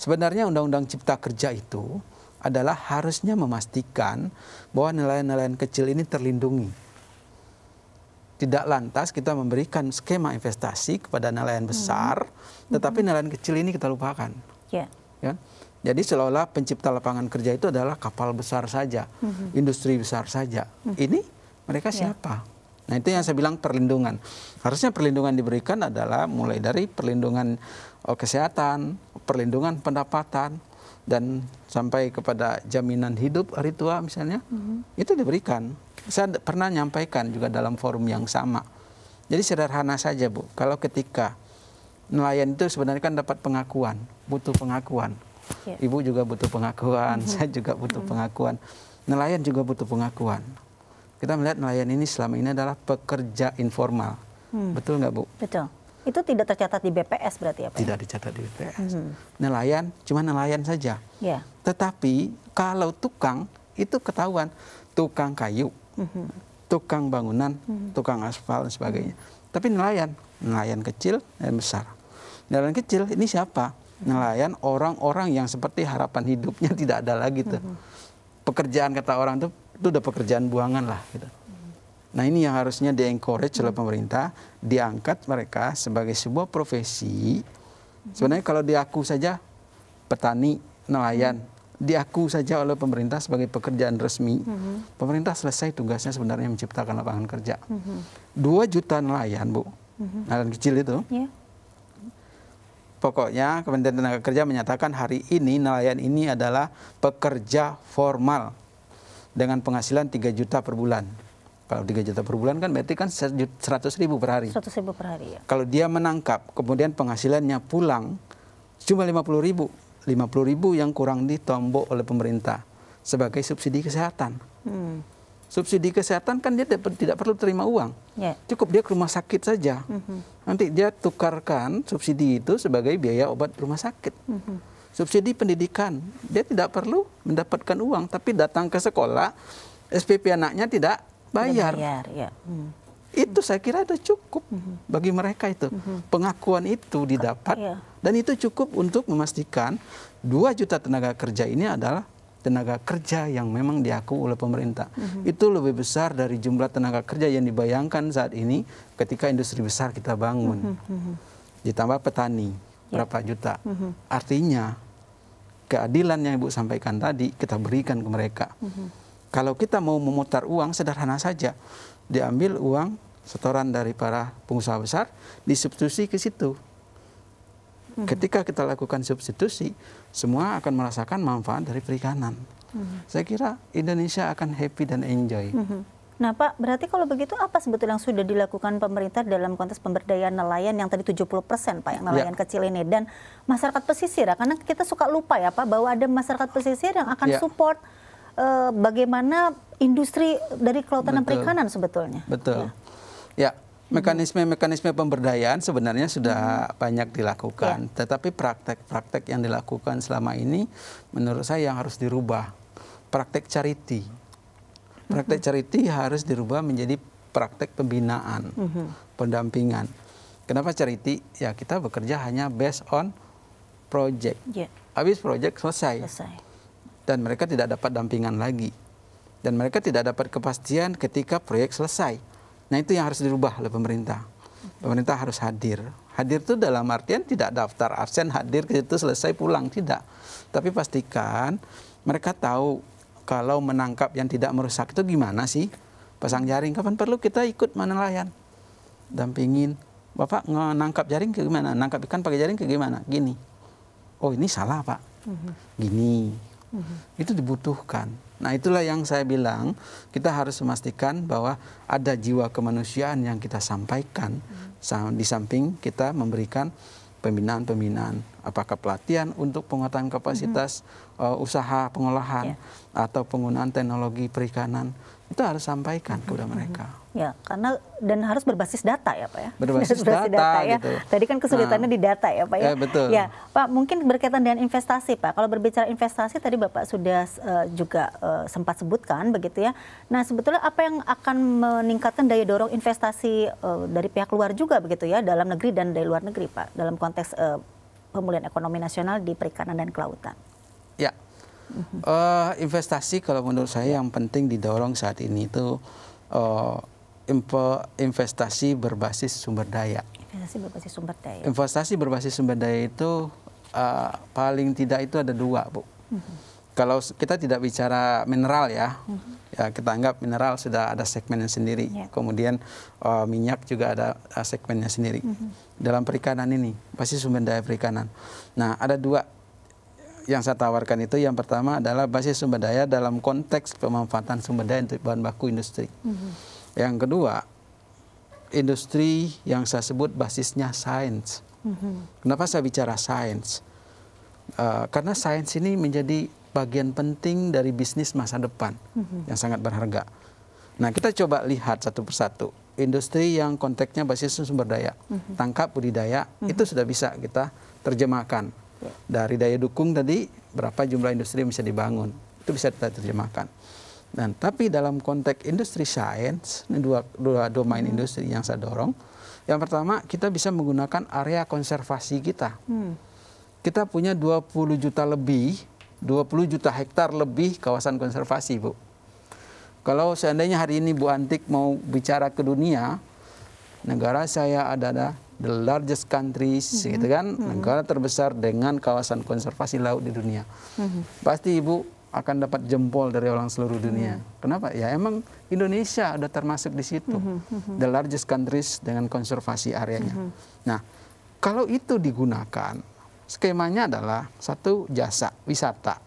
sebenarnya Undang-Undang Cipta Kerja itu adalah harusnya memastikan bahwa nelayan-nelayan kecil ini terlindungi. Tidak lantas kita memberikan skema investasi kepada nelayan hmm. besar, hmm. tetapi nelayan kecil ini kita lupakan. Yeah. Ya. Jadi seolah-olah pencipta lapangan kerja itu adalah kapal besar saja, hmm. industri besar saja. Hmm. Ini mereka ya. siapa? Yeah. Nah itu yang saya bilang perlindungan. Harusnya perlindungan diberikan adalah mulai dari perlindungan eh, kesehatan, perlindungan pendapatan, dan sampai kepada jaminan hidup hari tua misalnya mm-hmm. itu diberikan saya pernah nyampaikan juga dalam forum yang sama jadi sederhana saja bu kalau ketika nelayan itu sebenarnya kan dapat pengakuan butuh pengakuan yeah. ibu juga butuh pengakuan mm-hmm. saya juga butuh mm-hmm. pengakuan nelayan juga butuh pengakuan kita melihat nelayan ini selama ini adalah pekerja informal mm. betul nggak bu betul itu tidak tercatat di BPS berarti ya Pak? Tidak dicatat di BPS. Hmm. Nelayan, cuma nelayan saja. Yeah. Tetapi kalau tukang itu ketahuan tukang kayu, hmm. tukang bangunan, hmm. tukang aspal dan sebagainya. Hmm. Tapi nelayan, nelayan kecil dan besar. Nelayan kecil ini siapa? Nelayan orang-orang yang seperti harapan hidupnya tidak ada lagi tuh. Hmm. Pekerjaan kata orang itu itu udah pekerjaan buangan lah gitu. Nah ini yang harusnya di-encourage oleh pemerintah, diangkat mereka sebagai sebuah profesi. Sebenarnya kalau diaku saja petani, nelayan, diaku saja oleh pemerintah sebagai pekerjaan resmi, pemerintah selesai tugasnya sebenarnya menciptakan lapangan kerja. Dua juta nelayan, Bu, nelayan kecil itu. Iya. Pokoknya Kementerian Tenaga Kerja menyatakan hari ini nelayan ini adalah pekerja formal dengan penghasilan 3 juta per bulan kalau 3 juta per bulan kan berarti kan 100 ribu per hari. 100 ribu per hari ya. Kalau dia menangkap, kemudian penghasilannya pulang, cuma 50 ribu. 50 ribu yang kurang ditombok oleh pemerintah sebagai subsidi kesehatan. Hmm. Subsidi kesehatan kan dia tidak perlu terima uang. Yeah. Cukup dia ke rumah sakit saja. Mm -hmm. Nanti dia tukarkan subsidi itu sebagai biaya obat rumah sakit. Mm -hmm. Subsidi pendidikan, dia tidak perlu mendapatkan uang. Tapi datang ke sekolah, SPP anaknya tidak bayar. bayar ya. hmm. Itu saya kira itu cukup hmm. bagi mereka itu. Hmm. Pengakuan itu didapat ya. dan itu cukup untuk memastikan 2 juta tenaga kerja ini adalah tenaga kerja yang memang diaku oleh pemerintah. -hmm. Itu lebih besar dari jumlah tenaga kerja yang dibayangkan saat ini ketika industri besar kita bangun. -hmm. hmm, hmm. Ditambah petani ya. berapa juta. -hmm. Artinya keadilan yang Ibu sampaikan tadi kita berikan ke mereka. -hmm kalau kita mau memutar uang sederhana saja, diambil uang setoran dari para pengusaha besar, disubstitusi ke situ. Hmm. Ketika kita lakukan substitusi, semua akan merasakan manfaat dari perikanan. Hmm. Saya kira Indonesia akan happy dan enjoy. Hmm. Nah Pak, berarti kalau begitu apa sebetulnya yang sudah dilakukan pemerintah dalam konteks pemberdayaan nelayan yang tadi 70 persen Pak, yang ya. nelayan ya. kecil ini dan masyarakat pesisir ya, Karena kita suka lupa ya Pak, bahwa ada masyarakat pesisir yang akan ya. support uh, bagaimana industri dari kelautan dan perikanan sebetulnya. Betul. Ya. ya. Hmm. Mekanisme-mekanisme pemberdayaan sebenarnya sudah hmm. banyak dilakukan, ya. tetapi praktek-praktek yang dilakukan selama ini, menurut saya yang harus dirubah praktek charity. Praktek hmm. charity harus dirubah menjadi praktek pembinaan, hmm. pendampingan. Kenapa charity? Ya kita bekerja hanya based on project. Ya. Habis project selesai. selesai dan mereka tidak dapat dampingan lagi dan mereka tidak dapat kepastian ketika proyek selesai. Nah itu yang harus dirubah oleh pemerintah. Pemerintah harus hadir. Hadir itu dalam artian tidak daftar absen hadir ke situ selesai pulang tidak. Tapi pastikan mereka tahu kalau menangkap yang tidak merusak itu gimana sih? Pasang jaring kapan perlu kita ikut mana layan? Dampingin Bapak nangkap jaring ke gimana? Nangkap ikan pakai jaring ke gimana? Gini. Oh, ini salah, Pak. Mhm. Gini hmm. itu dibutuhkan. Nah itulah yang saya bilang kita harus memastikan bahwa ada jiwa kemanusiaan yang kita sampaikan hmm. di samping kita memberikan pembinaan-pembinaan apakah pelatihan untuk penguatan kapasitas hmm. uh, usaha pengolahan yeah. atau penggunaan teknologi perikanan itu harus sampaikan kepada mm-hmm. mereka. Ya, karena dan harus berbasis data ya Pak ya. Berbasis, berbasis data, data ya. Gitu. Tadi kan kesulitannya nah. di data ya Pak ya. Ya, betul. ya Pak mungkin berkaitan dengan investasi Pak. Kalau berbicara investasi tadi Bapak sudah uh, juga uh, sempat sebutkan begitu ya. Nah sebetulnya apa yang akan meningkatkan daya dorong investasi uh, dari pihak luar juga begitu ya dalam negeri dan dari luar negeri Pak dalam konteks uh, pemulihan ekonomi nasional di perikanan dan kelautan. Ya. Uh, investasi kalau menurut saya yang penting didorong saat ini itu uh, investasi berbasis sumber daya. Investasi berbasis sumber daya. Investasi berbasis sumber daya itu uh, paling tidak itu ada dua, Bu. Mm -hmm. Kalau kita tidak bicara mineral ya, mm -hmm. ya kita anggap mineral sudah ada segmennya sendiri. Yeah. Kemudian uh, minyak juga ada uh, segmennya sendiri. Mm -hmm. Dalam perikanan ini, pasti sumber daya perikanan. Nah, ada dua yang saya tawarkan itu yang pertama adalah basis sumber daya dalam konteks pemanfaatan sumber daya untuk bahan baku industri. Mm yang kedua, industri yang saya sebut basisnya sains. Mm-hmm. Kenapa saya bicara sains? Uh, karena sains ini menjadi bagian penting dari bisnis masa depan mm-hmm. yang sangat berharga. Nah, kita coba lihat satu persatu industri yang konteksnya basis sumber daya, mm-hmm. tangkap budidaya mm-hmm. itu sudah bisa kita terjemahkan ya. dari daya dukung tadi berapa jumlah industri yang bisa dibangun itu bisa kita terjemahkan. Dan tapi dalam konteks industri sains, dua, dua domain hmm. industri yang saya dorong. Yang pertama, kita bisa menggunakan area konservasi kita. Hmm. Kita punya 20 juta lebih, 20 juta hektar lebih kawasan konservasi, Bu. Kalau seandainya hari ini Bu Antik mau bicara ke dunia, negara saya adalah the largest country, mm -hmm. gitu kan, -hmm. negara terbesar dengan kawasan konservasi laut di dunia. -hmm. Pasti Ibu akan dapat jempol dari orang seluruh dunia. Hmm. Kenapa? Ya emang Indonesia ada termasuk di situ, hmm. hmm, hmm, hmm. the largest countries dengan konservasi areanya. Hmm. Nah, kalau itu digunakan, skemanya adalah satu jasa wisata,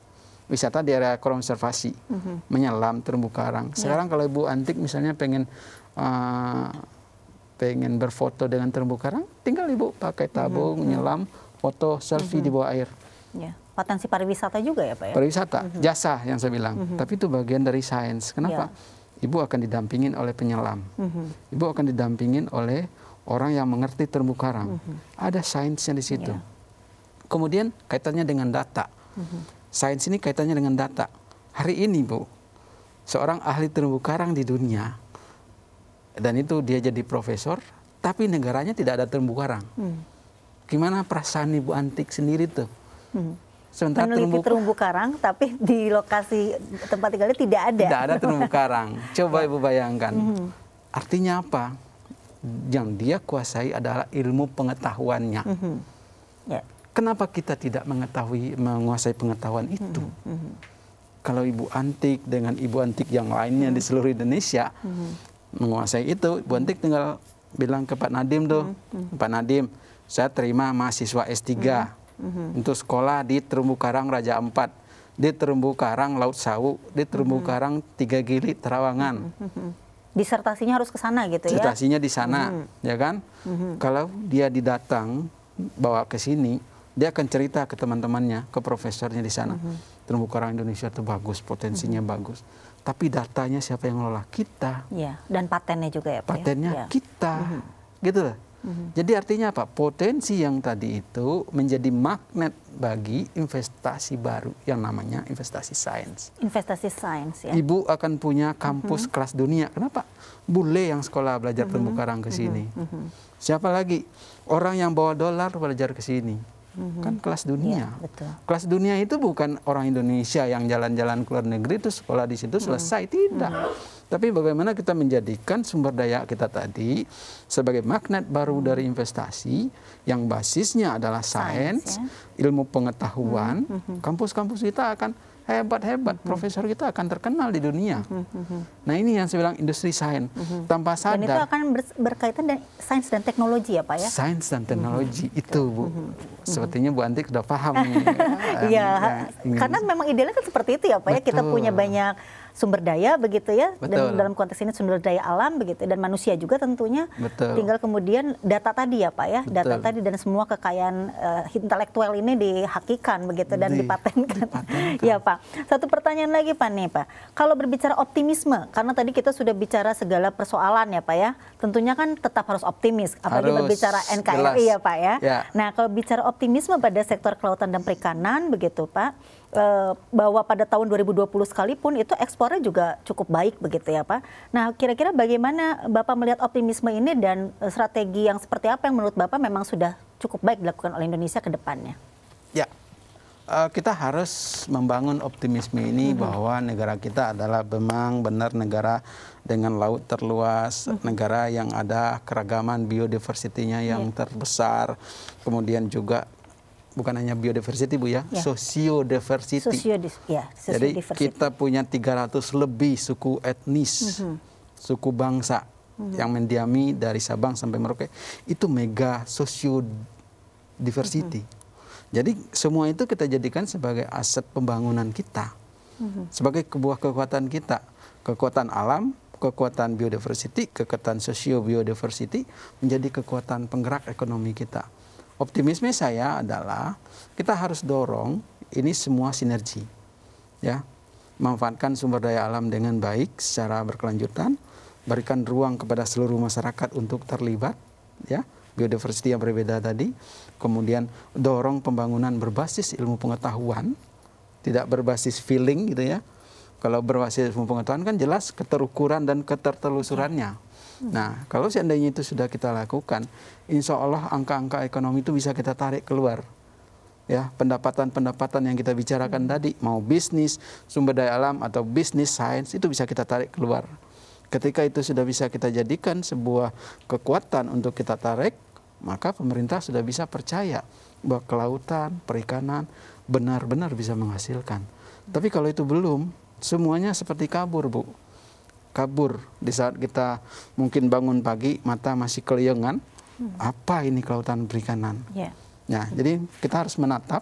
wisata di area konservasi, hmm. menyelam terumbu karang. Ya. Sekarang yeah. kalau Ibu Antik misalnya pengen uh, pengen berfoto dengan terumbu karang, tinggal Ibu pakai tabung, hmm. nyelam, foto selfie hmm. di bawah air. Yeah potensi pariwisata juga ya Pak ya? Pariwisata, mm -hmm. jasa yang saya bilang. Mm -hmm. Tapi itu bagian dari sains. Kenapa? Yeah. Ibu akan didampingin oleh penyelam. Mm -hmm. Ibu akan didampingin oleh orang yang mengerti terumbu karang. Mm -hmm. Ada sainsnya di situ. Yeah. Kemudian kaitannya dengan data. Mm -hmm. Sains ini kaitannya dengan data. Hari ini Bu, seorang ahli terumbu karang di dunia, dan itu dia jadi profesor, tapi negaranya tidak ada terumbu karang. Mm. Gimana perasaan Ibu Antik sendiri tuh? Mm sementara meneliti terumbu, terumbu karang tapi di lokasi tempat tinggalnya tidak ada tidak ada terumbu karang coba ibu bayangkan mm -hmm. artinya apa yang dia kuasai adalah ilmu pengetahuannya mm -hmm. yeah. kenapa kita tidak mengetahui menguasai pengetahuan mhm, itu mm -hmm. kalau ibu antik dengan ibu antik yang lainnya mm -hmm. di mhm. seluruh Indonesia mm -hmm. menguasai itu ibu antik tinggal bilang ke Pak Nadim tuh mm -hmm. Pak Nadim saya terima mahasiswa S3 mm -hmm -hmm. untuk sekolah di Terumbu Karang Raja Empat, di Terumbu Karang Laut Sawu, di Terumbu mm -hmm. Karang Tiga Gili Terawangan. Mm -hmm. Disertasinya harus ke sana gitu ya? Disertasinya di sana, mm -hmm. ya kan? Mm -hmm. Kalau dia didatang bawa ke sini, dia akan cerita ke teman-temannya, ke profesornya di sana. Mm -hmm. Terumbu Karang Indonesia itu bagus, potensinya mm -hmm. bagus tapi datanya siapa yang ngelola kita. Ya, dan patennya juga ya Pak. Ya? Patennya ya? kita. Mm -hmm. Gitu lah hmm Jadi artinya apa? Potensi yang tadi itu menjadi magnet bagi investasi baru yang namanya investasi sains. Investasi sains ya. Ibu akan punya kampus mm-hmm. kelas dunia. Kenapa? Bule yang sekolah belajar mm-hmm. terumbu karang ke mhm. sini. Mm-hmm. Siapa lagi? Orang yang bawa dolar belajar ke sini. Mm-hmm. Kan kelas iya, dunia. Ya, betul. Kelas dunia itu bukan orang Indonesia yang jalan-jalan ke luar negeri terus sekolah di situ mhm. selesai, mm-hmm. tidak. Mm-hmm tapi bagaimana kita menjadikan sumber daya kita tadi sebagai magnet baru hmm. dari investasi yang basisnya adalah sains, ya? ilmu pengetahuan, hmm, hmm, hmm. kampus-kampus hmm. kita akan hebat-hebat, hmm. profesor kita akan terkenal di dunia. Hmm. Nah ini yang saya bilang industri sains, hmm. tanpa sadar. Dan itu akan berkaitan dengan sains dan teknologi ya Pak ya? Sains dan teknologi, hmm. itu Bu. Hmm. Sepertinya Bu Andi sudah paham Iya, ya, karena memang idealnya kan seperti itu ya Pak Betul. ya, kita punya banyak sumber daya begitu ya Betul. dan dalam konteks ini sumber daya alam begitu dan manusia juga tentunya Betul. tinggal kemudian data tadi ya Pak ya Betul. data tadi dan semua kekayaan uh, intelektual ini dihakikan begitu dan dipatenkan. ya Pak satu pertanyaan lagi Pak nih Pak kalau berbicara optimisme karena tadi kita sudah bicara segala persoalan ya Pak ya tentunya kan tetap harus optimis apalagi harus, berbicara NKRI jelas. ya Pak ya. ya nah kalau bicara optimisme pada sektor kelautan dan perikanan begitu Pak Eh, bahwa pada tahun 2020 sekalipun itu ekspornya juga cukup baik begitu ya Pak. Nah kira-kira bagaimana Bapak melihat optimisme ini dan eh, strategi yang seperti apa yang menurut Bapak memang sudah cukup baik dilakukan oleh Indonesia ke depannya? Ya, eh, kita harus membangun optimisme ini bahwa negara kita adalah memang benar negara dengan laut terluas, mm. negara yang ada keragaman biodiversitinya yang iya. terbesar, kemudian juga bukan hanya biodiversity Bu ya, ya. sosiodiversity. Yeah, ya, Jadi kita punya 300 lebih suku etnis, mm -hmm. suku bangsa mm -hmm. yang mendiami dari Sabang sampai Merauke. Itu mega sosiodiversity. Mm -hmm. Jadi semua itu kita jadikan sebagai aset pembangunan kita. Mm -hmm. Sebagai sebuah kekuatan kita, kekuatan alam, kekuatan biodiversity, kekuatan sosio biodiversity menjadi kekuatan penggerak ekonomi kita optimisme saya adalah kita harus dorong ini semua sinergi. Ya. memanfaatkan sumber daya alam dengan baik secara berkelanjutan, berikan ruang kepada seluruh masyarakat untuk terlibat, ya. Biodiversity yang berbeda tadi, kemudian dorong pembangunan berbasis ilmu pengetahuan, tidak berbasis feeling gitu ya. Kalau berbasis ilmu pengetahuan kan jelas keterukuran dan ketertelusurannya. Nah, kalau seandainya itu sudah kita lakukan, insya Allah angka-angka ekonomi itu bisa kita tarik keluar. Ya, pendapatan-pendapatan yang kita bicarakan hmm. tadi, mau bisnis, sumber daya alam atau bisnis sains itu bisa kita tarik keluar. Ketika itu sudah bisa kita jadikan sebuah kekuatan untuk kita tarik, maka pemerintah sudah bisa percaya bahwa kelautan, perikanan benar-benar bisa menghasilkan. Hmm. Tapi kalau itu belum, semuanya seperti kabur, Bu kabur di saat kita mungkin bangun pagi mata masih keliengan hmm. apa ini kelautan perikanan yeah. nah ya, hmm. jadi kita harus menatap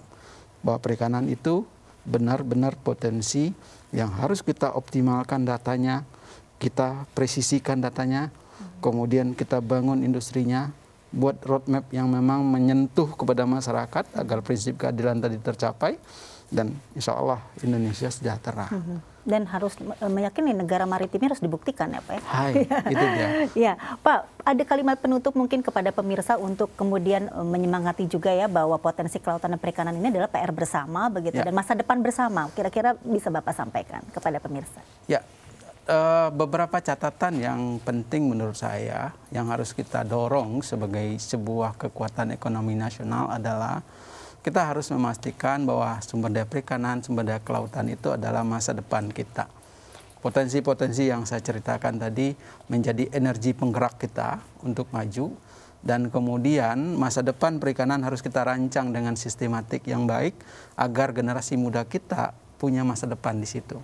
bahwa perikanan itu benar-benar potensi yang harus kita optimalkan datanya kita presisikan datanya hmm. kemudian kita bangun industrinya buat roadmap yang memang menyentuh kepada masyarakat agar prinsip keadilan tadi tercapai dan insya Allah Indonesia sejahtera. Hmm dan harus eh, meyakini negara maritimnya harus dibuktikan ya Pak ya. Hai, itu dia. ya, Pak, ada kalimat penutup mungkin kepada pemirsa untuk kemudian eh, menyemangati juga ya bahwa potensi kelautan dan perikanan ini adalah PR bersama begitu ya. dan masa depan bersama. Kira-kira bisa Bapak sampaikan kepada pemirsa. Ya, eh, beberapa catatan yang penting menurut saya yang harus kita dorong sebagai sebuah kekuatan ekonomi nasional adalah kita harus memastikan bahwa sumber daya perikanan, sumber daya kelautan itu adalah masa depan kita. Potensi-potensi yang saya ceritakan tadi menjadi energi penggerak kita untuk maju dan kemudian masa depan perikanan harus kita rancang dengan sistematik yang baik agar generasi muda kita punya masa depan di situ.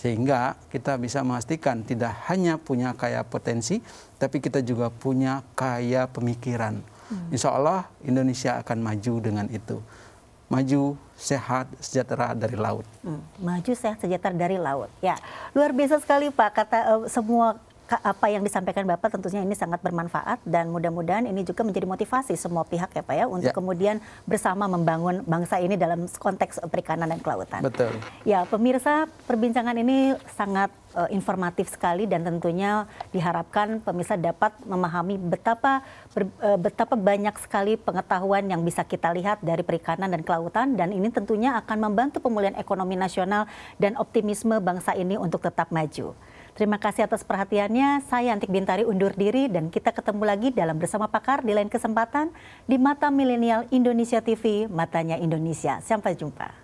Sehingga kita bisa memastikan tidak hanya punya kaya potensi, tapi kita juga punya kaya pemikiran Hmm. Insya Allah Indonesia akan maju dengan itu. Maju, sehat, sejahtera dari laut. Hmm. Maju, sehat, sejahtera dari laut. Ya, luar biasa sekali Pak kata uh, semua apa yang disampaikan Bapak tentunya ini sangat bermanfaat dan mudah-mudahan ini juga menjadi motivasi semua pihak ya Pak ya untuk ya. kemudian bersama membangun bangsa ini dalam konteks perikanan dan kelautan. Betul. Ya, pemirsa, perbincangan ini sangat uh, informatif sekali dan tentunya diharapkan pemirsa dapat memahami betapa ber, uh, betapa banyak sekali pengetahuan yang bisa kita lihat dari perikanan dan kelautan dan ini tentunya akan membantu pemulihan ekonomi nasional dan optimisme bangsa ini untuk tetap maju. Terima kasih atas perhatiannya. Saya Antik Bintari undur diri dan kita ketemu lagi dalam Bersama Pakar di lain kesempatan di Mata Milenial Indonesia TV, Matanya Indonesia. Sampai jumpa.